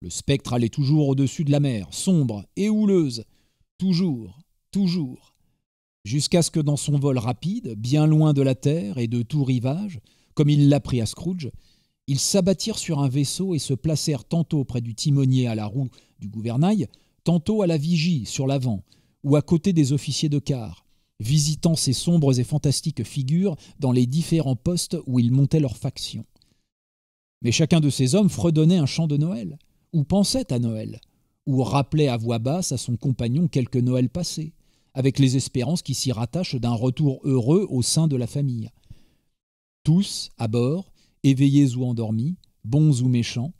Le spectre allait toujours au-dessus de la mer, sombre et houleuse, toujours, toujours, jusqu'à ce que dans son vol rapide, bien loin de la terre et de tout rivage, comme il l'apprit à Scrooge, ils s'abattirent sur un vaisseau et se placèrent tantôt près du timonier à la roue du gouvernail, tantôt à la vigie sur l'avant, ou à côté des officiers de quart, visitant ces sombres et fantastiques figures dans les différents postes où ils montaient leur faction. Mais chacun de ces hommes fredonnait un chant de Noël, ou pensait à Noël, ou rappelait à voix basse à son compagnon quelque Noël passé, avec les espérances qui s'y rattachent d'un retour heureux au sein de la famille. Tous, à bord, éveillés ou endormis, bons ou méchants,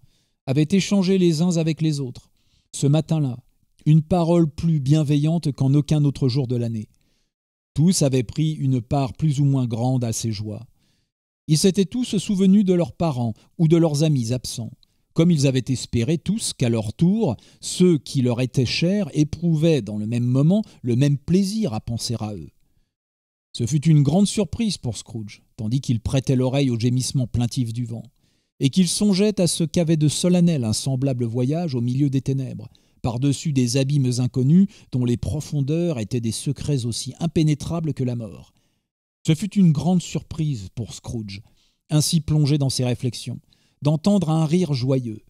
avaient échangé les uns avec les autres, ce matin-là, une parole plus bienveillante qu'en aucun autre jour de l'année. Tous avaient pris une part plus ou moins grande à ces joies. Ils s'étaient tous souvenus de leurs parents ou de leurs amis absents, comme ils avaient espéré tous qu'à leur tour, ceux qui leur étaient chers éprouvaient dans le même moment le même plaisir à penser à eux. Ce fut une grande surprise pour Scrooge, tandis qu'il prêtait l'oreille au gémissement plaintif du vent, et qu'il songeait à ce qu'avait de solennel un semblable voyage au milieu des ténèbres, par-dessus des abîmes inconnus dont les profondeurs étaient des secrets aussi impénétrables que la mort. Ce fut une grande surprise pour Scrooge, ainsi plongé dans ses réflexions, d'entendre un rire joyeux.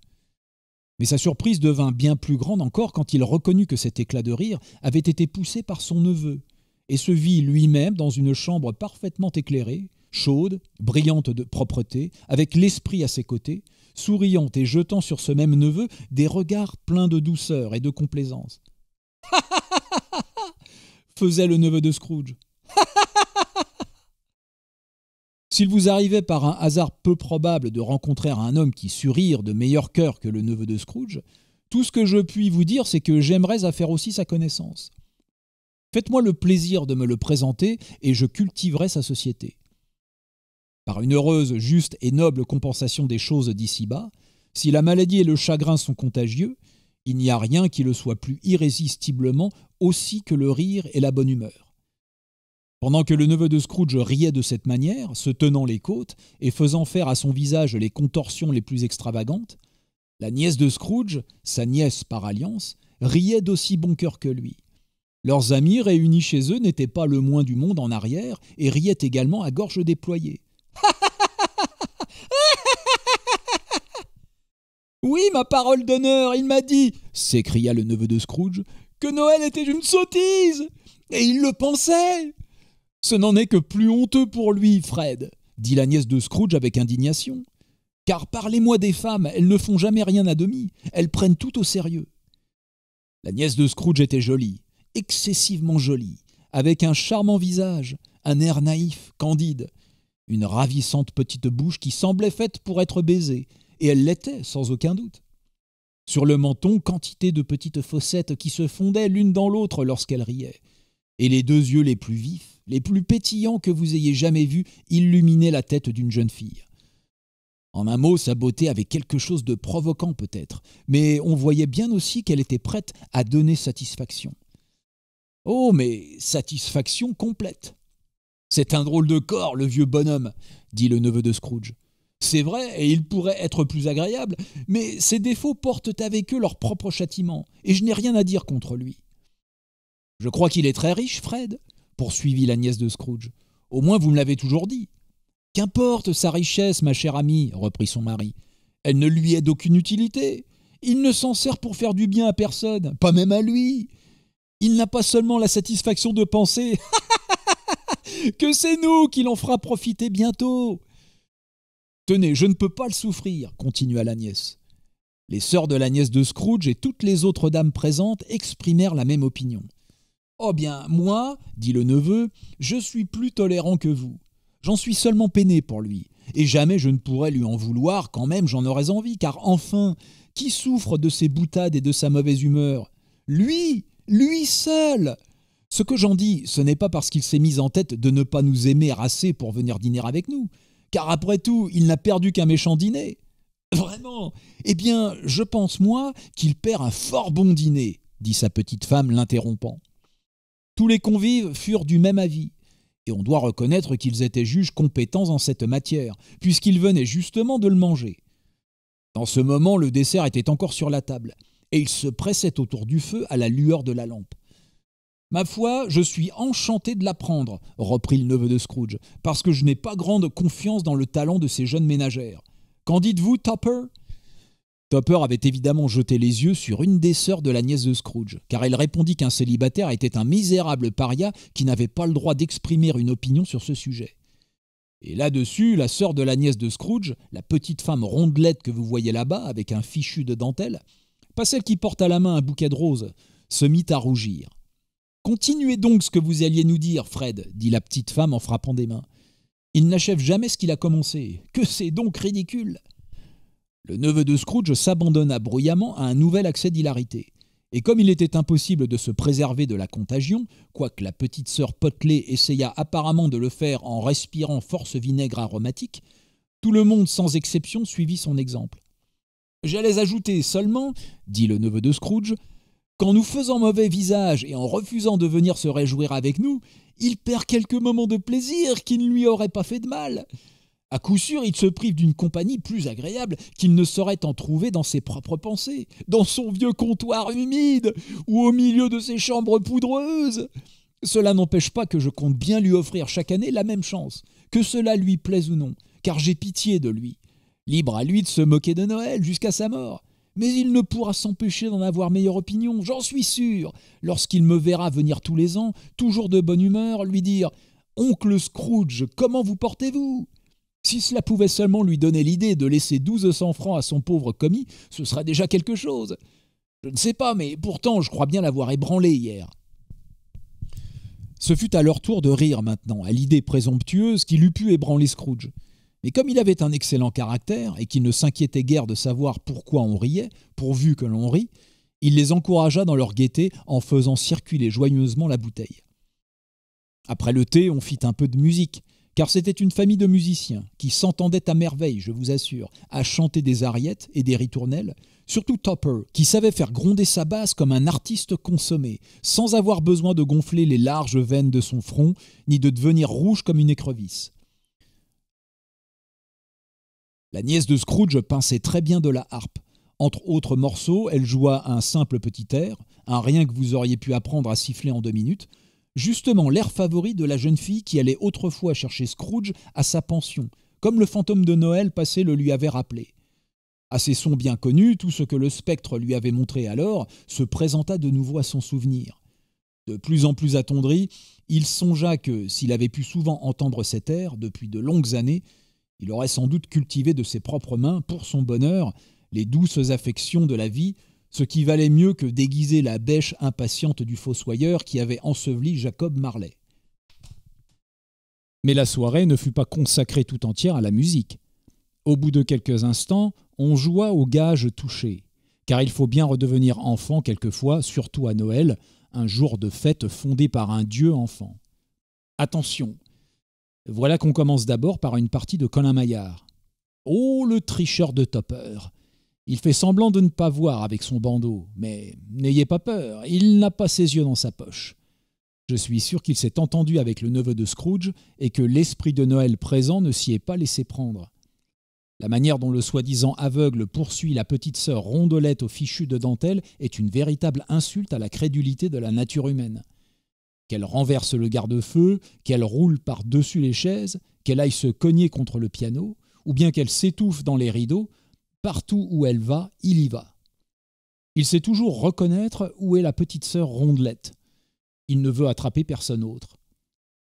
Mais sa surprise devint bien plus grande encore quand il reconnut que cet éclat de rire avait été poussé par son neveu, et se vit lui-même dans une chambre parfaitement éclairée, chaude, brillante de propreté, avec l'esprit à ses côtés, souriant et jetant sur ce même neveu des regards pleins de douceur et de complaisance. faisait le neveu de Scrooge. S'il vous arrivait par un hasard peu probable de rencontrer un homme qui surire de meilleur cœur que le neveu de Scrooge, tout ce que je puis vous dire, c'est que j'aimerais à faire aussi sa connaissance. Faites-moi le plaisir de me le présenter et je cultiverai sa société par une heureuse, juste et noble compensation des choses d'ici-bas, si la maladie et le chagrin sont contagieux, il n'y a rien qui le soit plus irrésistiblement aussi que le rire et la bonne humeur. Pendant que le neveu de Scrooge riait de cette manière, se tenant les côtes et faisant faire à son visage les contorsions les plus extravagantes, la nièce de Scrooge, sa nièce par alliance, riait d'aussi bon cœur que lui. Leurs amis réunis chez eux n'étaient pas le moins du monde en arrière et riaient également à gorge déployée. Oui, ma parole d'honneur, il m'a dit, s'écria le neveu de Scrooge, que Noël était une sottise. Et il le pensait. Ce n'en est que plus honteux pour lui, Fred, dit la nièce de Scrooge avec indignation. Car parlez-moi des femmes, elles ne font jamais rien à demi, elles prennent tout au sérieux. La nièce de Scrooge était jolie, excessivement jolie, avec un charmant visage, un air naïf, candide, une ravissante petite bouche qui semblait faite pour être baisée, et elle l'était, sans aucun doute. Sur le menton, quantité de petites fossettes qui se fondaient l'une dans l'autre lorsqu'elle riait, et les deux yeux les plus vifs, les plus pétillants que vous ayez jamais vus, illuminaient la tête d'une jeune fille. En un mot, sa beauté avait quelque chose de provoquant peut-être, mais on voyait bien aussi qu'elle était prête à donner satisfaction. Oh, mais satisfaction complète. C'est un drôle de corps, le vieux bonhomme, dit le neveu de Scrooge. C'est vrai, et il pourrait être plus agréable, mais ses défauts portent avec eux leur propre châtiment, et je n'ai rien à dire contre lui. Je crois qu'il est très riche, Fred, poursuivit la nièce de Scrooge. Au moins vous me l'avez toujours dit. Qu'importe sa richesse, ma chère amie, reprit son mari. Elle ne lui est d'aucune utilité. Il ne s'en sert pour faire du bien à personne, pas même à lui. Il n'a pas seulement la satisfaction de penser que c'est nous qui l'en fera profiter bientôt. Tenez, je ne peux pas le souffrir, continua la nièce. Les sœurs de la nièce de Scrooge et toutes les autres dames présentes exprimèrent la même opinion. Oh bien, moi, dit le neveu, je suis plus tolérant que vous. J'en suis seulement peiné pour lui, et jamais je ne pourrai lui en vouloir, quand même j'en aurais envie, car enfin, qui souffre de ses boutades et de sa mauvaise humeur Lui, lui seul, ce que j'en dis, ce n'est pas parce qu'il s'est mis en tête de ne pas nous aimer assez pour venir dîner avec nous, car après tout, il n'a perdu qu'un méchant dîner. Vraiment Eh bien, je pense, moi, qu'il perd un fort bon dîner, dit sa petite femme l'interrompant. Tous les convives furent du même avis, et on doit reconnaître qu'ils étaient juges compétents en cette matière, puisqu'ils venaient justement de le manger. Dans ce moment, le dessert était encore sur la table, et ils se pressaient autour du feu à la lueur de la lampe. Ma foi, je suis enchanté de l'apprendre, reprit le neveu de Scrooge, parce que je n'ai pas grande confiance dans le talent de ces jeunes ménagères. Qu'en dites-vous, Topper Topper avait évidemment jeté les yeux sur une des sœurs de la nièce de Scrooge, car elle répondit qu'un célibataire était un misérable paria qui n'avait pas le droit d'exprimer une opinion sur ce sujet. Et là-dessus, la sœur de la nièce de Scrooge, la petite femme rondelette que vous voyez là-bas, avec un fichu de dentelle, pas celle qui porte à la main un bouquet de roses, se mit à rougir. Continuez donc ce que vous alliez nous dire, Fred, dit la petite femme en frappant des mains. Il n'achève jamais ce qu'il a commencé. Que c'est donc ridicule Le neveu de Scrooge s'abandonna bruyamment à un nouvel accès d'hilarité. Et comme il était impossible de se préserver de la contagion, quoique la petite sœur Potelée essaya apparemment de le faire en respirant force vinaigre aromatique, tout le monde sans exception suivit son exemple. J'allais ajouter seulement, dit le neveu de Scrooge, qu'en nous faisant mauvais visage et en refusant de venir se réjouir avec nous, il perd quelques moments de plaisir qui ne lui auraient pas fait de mal. À coup sûr, il se prive d'une compagnie plus agréable qu'il ne saurait en trouver dans ses propres pensées, dans son vieux comptoir humide ou au milieu de ses chambres poudreuses. Cela n'empêche pas que je compte bien lui offrir chaque année la même chance, que cela lui plaise ou non, car j'ai pitié de lui. Libre à lui de se moquer de Noël jusqu'à sa mort mais il ne pourra s'empêcher d'en avoir meilleure opinion, j'en suis sûr, lorsqu'il me verra venir tous les ans, toujours de bonne humeur, lui dire Oncle Scrooge, comment vous portez-vous si cela pouvait seulement lui donner l'idée de laisser 1200 francs à son pauvre commis, ce serait déjà quelque chose. Je ne sais pas, mais pourtant je crois bien l'avoir ébranlé hier. Ce fut à leur tour de rire maintenant, à l'idée présomptueuse qu'il eût pu ébranler Scrooge. Mais comme il avait un excellent caractère et qu'il ne s'inquiétait guère de savoir pourquoi on riait, pourvu que l'on rit, il les encouragea dans leur gaieté en faisant circuler joyeusement la bouteille. Après le thé, on fit un peu de musique, car c'était une famille de musiciens qui s'entendaient à merveille, je vous assure, à chanter des ariettes et des ritournelles, surtout Topper, qui savait faire gronder sa basse comme un artiste consommé, sans avoir besoin de gonfler les larges veines de son front, ni de devenir rouge comme une écrevisse. La nièce de Scrooge pinçait très bien de la harpe. Entre autres morceaux, elle joua un simple petit air, un rien que vous auriez pu apprendre à siffler en deux minutes, justement l'air favori de la jeune fille qui allait autrefois chercher Scrooge à sa pension, comme le fantôme de Noël passé le lui avait rappelé. À ces sons bien connus, tout ce que le spectre lui avait montré alors se présenta de nouveau à son souvenir. De plus en plus attendri, il songea que, s'il avait pu souvent entendre cet air depuis de longues années, il aurait sans doute cultivé de ses propres mains, pour son bonheur, les douces affections de la vie, ce qui valait mieux que déguiser la bêche impatiente du fossoyeur qui avait enseveli Jacob Marley. Mais la soirée ne fut pas consacrée tout entière à la musique. Au bout de quelques instants, on joua au gage touché, car il faut bien redevenir enfant quelquefois, surtout à Noël, un jour de fête fondé par un dieu enfant. Attention, voilà qu'on commence d'abord par une partie de Colin Maillard. Oh, le tricheur de Topper Il fait semblant de ne pas voir avec son bandeau, mais n'ayez pas peur, il n'a pas ses yeux dans sa poche. Je suis sûr qu'il s'est entendu avec le neveu de Scrooge et que l'esprit de Noël présent ne s'y est pas laissé prendre. La manière dont le soi-disant aveugle poursuit la petite sœur rondelette au fichu de dentelle est une véritable insulte à la crédulité de la nature humaine qu'elle renverse le garde-feu, qu'elle roule par-dessus les chaises, qu'elle aille se cogner contre le piano, ou bien qu'elle s'étouffe dans les rideaux, partout où elle va, il y va. Il sait toujours reconnaître où est la petite sœur rondelette. Il ne veut attraper personne autre.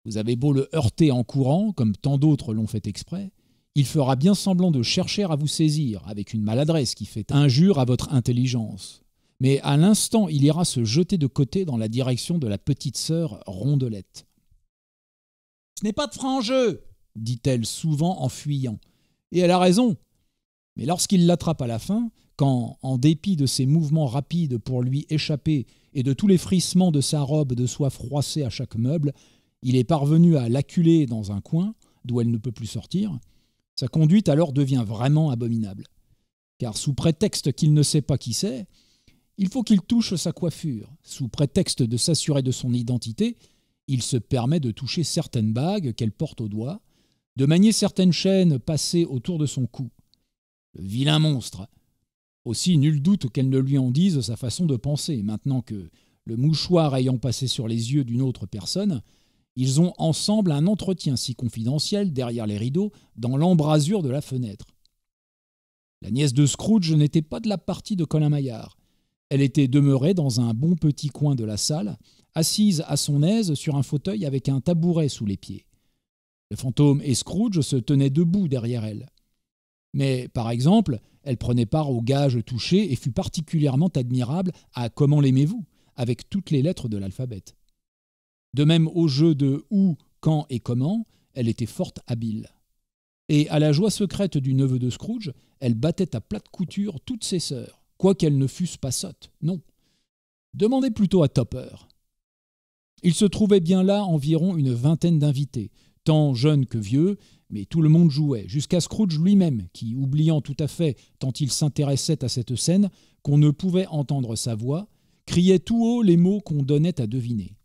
Vous avez beau le heurter en courant, comme tant d'autres l'ont fait exprès, il fera bien semblant de chercher à vous saisir, avec une maladresse qui fait injure à votre intelligence mais à l'instant, il ira se jeter de côté dans la direction de la petite sœur Rondelette. Ce n'est pas de franc jeu, dit-elle souvent en fuyant. Et elle a raison. Mais lorsqu'il l'attrape à la fin, quand, en dépit de ses mouvements rapides pour lui échapper et de tous les frissements de sa robe de soie froissée à chaque meuble, il est parvenu à l'acculer dans un coin, d'où elle ne peut plus sortir, sa conduite alors devient vraiment abominable. Car sous prétexte qu'il ne sait pas qui c'est, il faut qu'il touche sa coiffure. Sous prétexte de s'assurer de son identité, il se permet de toucher certaines bagues qu'elle porte au doigt, de manier certaines chaînes passées autour de son cou. Le vilain monstre Aussi, nul doute qu'elle ne lui en dise sa façon de penser, maintenant que, le mouchoir ayant passé sur les yeux d'une autre personne, ils ont ensemble un entretien si confidentiel derrière les rideaux, dans l'embrasure de la fenêtre. La nièce de Scrooge n'était pas de la partie de Colin Maillard. Elle était demeurée dans un bon petit coin de la salle, assise à son aise sur un fauteuil avec un tabouret sous les pieds. Le fantôme et Scrooge se tenaient debout derrière elle. Mais, par exemple, elle prenait part aux gages touchés et fut particulièrement admirable à Comment l'aimez-vous avec toutes les lettres de l'alphabet. De même, au jeu de où, quand et comment, elle était forte habile. Et à la joie secrète du neveu de Scrooge, elle battait à plate couture toutes ses sœurs quoiqu'elles ne fussent pas sottes. Non. Demandez plutôt à Topper. Il se trouvait bien là environ une vingtaine d'invités, tant jeunes que vieux, mais tout le monde jouait, jusqu'à Scrooge lui-même, qui, oubliant tout à fait, tant il s'intéressait à cette scène, qu'on ne pouvait entendre sa voix, criait tout haut les mots qu'on donnait à deviner.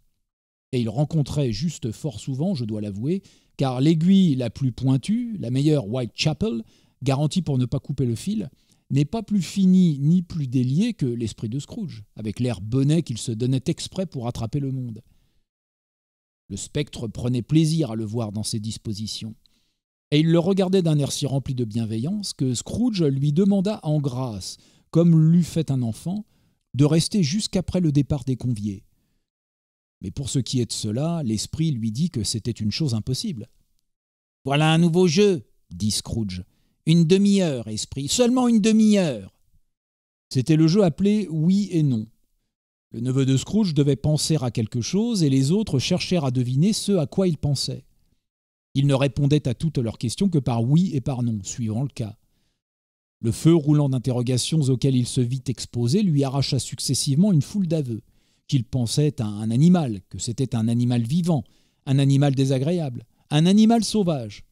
Et il rencontrait juste fort souvent, je dois l'avouer, car l'aiguille la plus pointue, la meilleure Whitechapel, garantie pour ne pas couper le fil, n'est pas plus fini ni plus délié que l'esprit de Scrooge, avec l'air bonnet qu'il se donnait exprès pour attraper le monde. Le spectre prenait plaisir à le voir dans ses dispositions, et il le regardait d'un air si rempli de bienveillance que Scrooge lui demanda en grâce, comme l'eût fait un enfant, de rester jusqu'après le départ des conviés. Mais pour ce qui est de cela, l'esprit lui dit que c'était une chose impossible. Voilà un nouveau jeu, dit Scrooge. Une demi-heure, esprit, seulement une demi-heure. C'était le jeu appelé oui et non. Le neveu de Scrooge devait penser à quelque chose et les autres cherchèrent à deviner ce à quoi il pensait. Il ne répondait à toutes leurs questions que par oui et par non, suivant le cas. Le feu roulant d'interrogations auxquelles il se vit exposé lui arracha successivement une foule d'aveux qu'il pensait à un animal, que c'était un animal vivant, un animal désagréable, un animal sauvage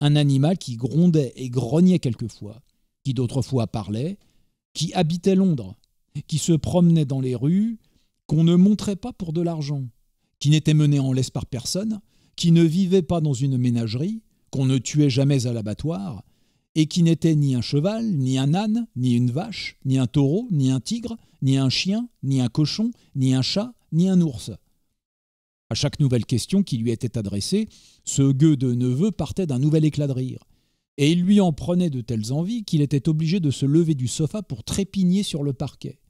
un animal qui grondait et grognait quelquefois, qui d'autres fois parlait, qui habitait Londres, qui se promenait dans les rues, qu'on ne montrait pas pour de l'argent, qui n'était mené en laisse par personne, qui ne vivait pas dans une ménagerie, qu'on ne tuait jamais à l'abattoir, et qui n'était ni un cheval, ni un âne, ni une vache, ni un taureau, ni un tigre, ni un chien, ni un cochon, ni un chat, ni un ours. À chaque nouvelle question qui lui était adressée, ce gueux de neveu partait d'un nouvel éclat de rire. Et il lui en prenait de telles envies qu'il était obligé de se lever du sofa pour trépigner sur le parquet.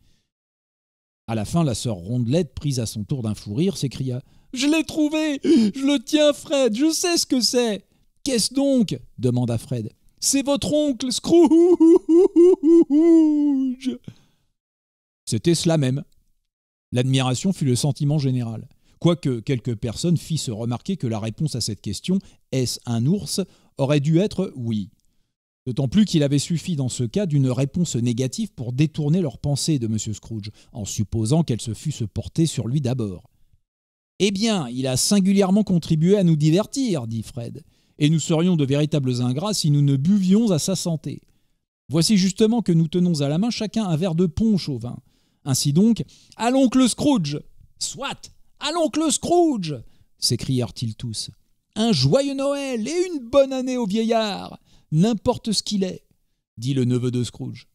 À la fin, la sœur Rondelette, prise à son tour d'un fou rire, s'écria Je l'ai trouvé Je le tiens, Fred Je sais ce que c'est Qu'est-ce donc demanda Fred. C'est votre oncle Scrooge C'était cela même. L'admiration fut le sentiment général quoique quelques personnes fissent remarquer que la réponse à cette question est-ce un ours aurait dû être oui. D'autant plus qu'il avait suffi dans ce cas d'une réponse négative pour détourner leur pensée de M. Scrooge, en supposant qu'elle se fût portée sur lui d'abord. Eh bien, il a singulièrement contribué à nous divertir, dit Fred, et nous serions de véritables ingrats si nous ne buvions à sa santé. Voici justement que nous tenons à la main chacun un verre de punch au vin. Ainsi donc, à l'oncle Scrooge Soit à l'oncle Scrooge s'écrièrent-ils tous. Un joyeux Noël et une bonne année au vieillard, n'importe ce qu'il est, dit le neveu de Scrooge.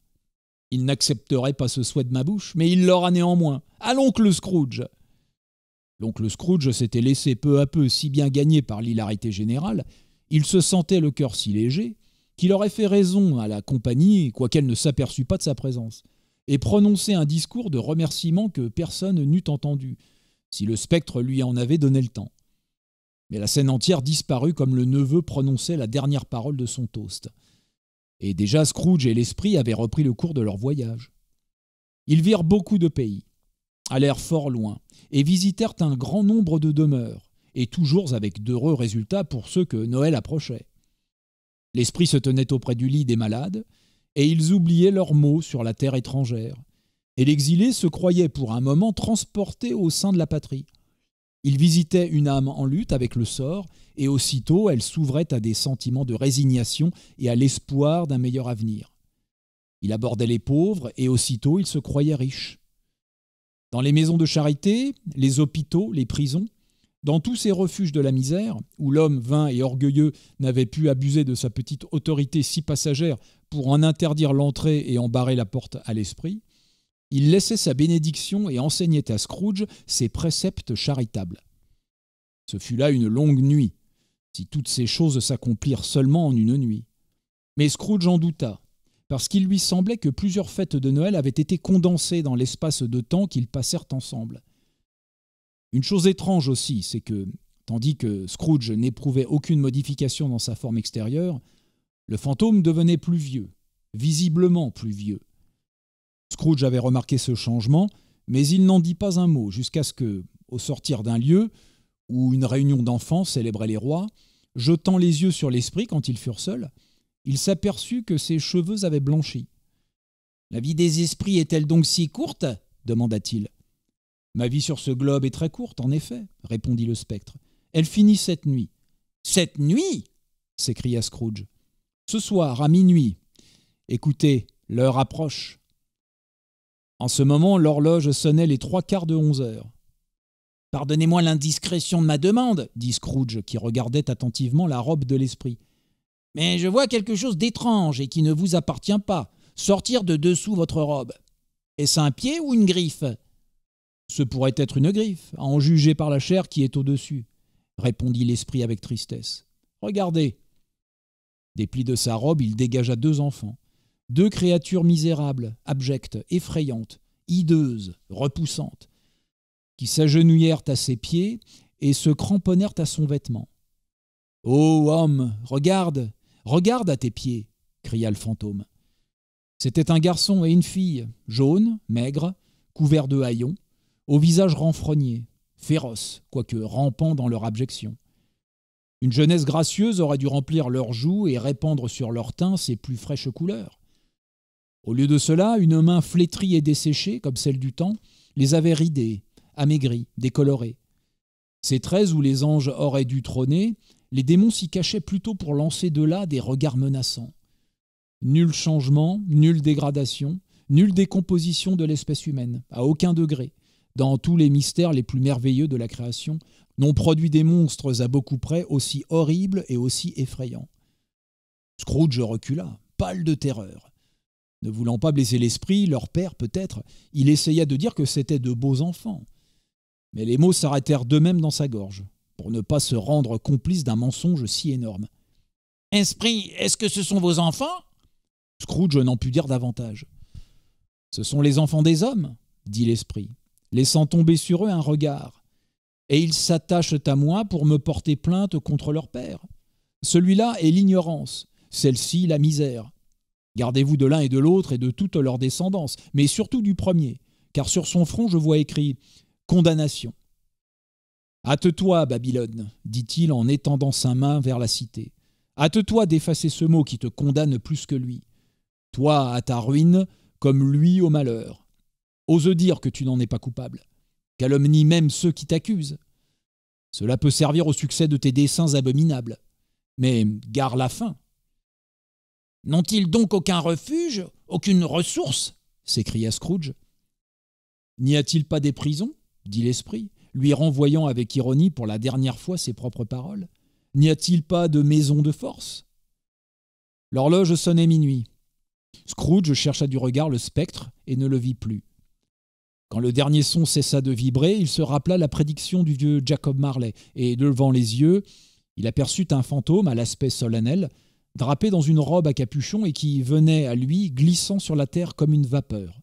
Il n'accepterait pas ce souhait de ma bouche, mais il l'aura néanmoins. À l'oncle Scrooge L'oncle Scrooge s'était laissé peu à peu si bien gagner par l'hilarité générale, il se sentait le cœur si léger, qu'il aurait fait raison à la compagnie, quoiqu'elle ne s'aperçût pas de sa présence, et prononçait un discours de remerciement que personne n'eût entendu, si le spectre lui en avait donné le temps. Mais la scène entière disparut comme le neveu prononçait la dernière parole de son toast. Et déjà Scrooge et l'esprit avaient repris le cours de leur voyage. Ils virent beaucoup de pays, allèrent fort loin, et visitèrent un grand nombre de demeures, et toujours avec d'heureux résultats pour ceux que Noël approchait. L'esprit se tenait auprès du lit des malades, et ils oubliaient leurs mots sur la terre étrangère, et l'exilé se croyait pour un moment transporté au sein de la patrie. Il visitait une âme en lutte avec le sort, et aussitôt elle s'ouvrait à des sentiments de résignation et à l'espoir d'un meilleur avenir. Il abordait les pauvres, et aussitôt il se croyait riche. Dans les maisons de charité, les hôpitaux, les prisons, dans tous ces refuges de la misère, où l'homme vain et orgueilleux n'avait pu abuser de sa petite autorité si passagère pour en interdire l'entrée et en barrer la porte à l'esprit, il laissait sa bénédiction et enseignait à Scrooge ses préceptes charitables. Ce fut là une longue nuit, si toutes ces choses s'accomplirent seulement en une nuit. Mais Scrooge en douta, parce qu'il lui semblait que plusieurs fêtes de Noël avaient été condensées dans l'espace de temps qu'ils passèrent ensemble. Une chose étrange aussi, c'est que, tandis que Scrooge n'éprouvait aucune modification dans sa forme extérieure, le fantôme devenait plus vieux, visiblement plus vieux. Scrooge avait remarqué ce changement, mais il n'en dit pas un mot jusqu'à ce que, au sortir d'un lieu où une réunion d'enfants célébrait les rois, jetant les yeux sur l'esprit quand ils furent seuls, il s'aperçut que ses cheveux avaient blanchi. La vie des esprits est-elle donc si courte demanda-t-il. Ma vie sur ce globe est très courte, en effet, répondit le spectre. Elle finit cette nuit. Cette nuit s'écria Scrooge. Ce soir, à minuit. Écoutez, l'heure approche. En ce moment, l'horloge sonnait les trois quarts de onze heures. Pardonnez-moi l'indiscrétion de ma demande, dit Scrooge, qui regardait attentivement la robe de l'esprit. Mais je vois quelque chose d'étrange et qui ne vous appartient pas sortir de dessous votre robe. Est-ce un pied ou une griffe Ce pourrait être une griffe, à en juger par la chair qui est au-dessus, répondit l'esprit avec tristesse. Regardez. Des plis de sa robe, il dégagea deux enfants. Deux créatures misérables, abjectes, effrayantes, hideuses, repoussantes, qui s'agenouillèrent à ses pieds et se cramponnèrent à son vêtement. Ô homme, regarde, regarde à tes pieds, cria le fantôme. C'était un garçon et une fille, jaunes, maigres, couverts de haillons, au visage renfrogné, féroces, quoique rampant dans leur abjection. Une jeunesse gracieuse aurait dû remplir leurs joues et répandre sur leur teint ses plus fraîches couleurs. Au lieu de cela, une main flétrie et desséchée, comme celle du temps, les avait ridés, amaigris, décolorés. Ces treize où les anges auraient dû trôner, les démons s'y cachaient plutôt pour lancer de là des regards menaçants. Nul changement, nulle dégradation, nulle décomposition de l'espèce humaine, à aucun degré, dans tous les mystères les plus merveilleux de la création, n'ont produit des monstres à beaucoup près aussi horribles et aussi effrayants. Scrooge recula, pâle de terreur. Ne voulant pas blesser l'esprit, leur père peut-être, il essaya de dire que c'étaient de beaux enfants. Mais les mots s'arrêtèrent d'eux-mêmes dans sa gorge, pour ne pas se rendre complice d'un mensonge si énorme. Esprit, est-ce que ce sont vos enfants Scrooge n'en put dire davantage. Ce sont les enfants des hommes, dit l'esprit, laissant tomber sur eux un regard. Et ils s'attachent à moi pour me porter plainte contre leur père. Celui-là est l'ignorance, celle-ci la misère, Gardez-vous de l'un et de l'autre et de toute leur descendance, mais surtout du premier, car sur son front je vois écrit Condamnation. Hâte-toi, Babylone, dit-il en étendant sa main vers la cité. Hâte-toi d'effacer ce mot qui te condamne plus que lui. Toi à ta ruine, comme lui au malheur. Ose dire que tu n'en es pas coupable. Calomnie même ceux qui t'accusent. Cela peut servir au succès de tes desseins abominables. Mais gare la fin, N'ont-ils donc aucun refuge, aucune ressource s'écria Scrooge. N'y a-t-il pas des prisons dit l'esprit, lui renvoyant avec ironie pour la dernière fois ses propres paroles. N'y a-t-il pas de maison de force L'horloge sonnait minuit. Scrooge chercha du regard le spectre et ne le vit plus. Quand le dernier son cessa de vibrer, il se rappela la prédiction du vieux Jacob Marley, et, levant les yeux, il aperçut un fantôme à l'aspect solennel, drapé dans une robe à capuchon et qui venait à lui glissant sur la terre comme une vapeur.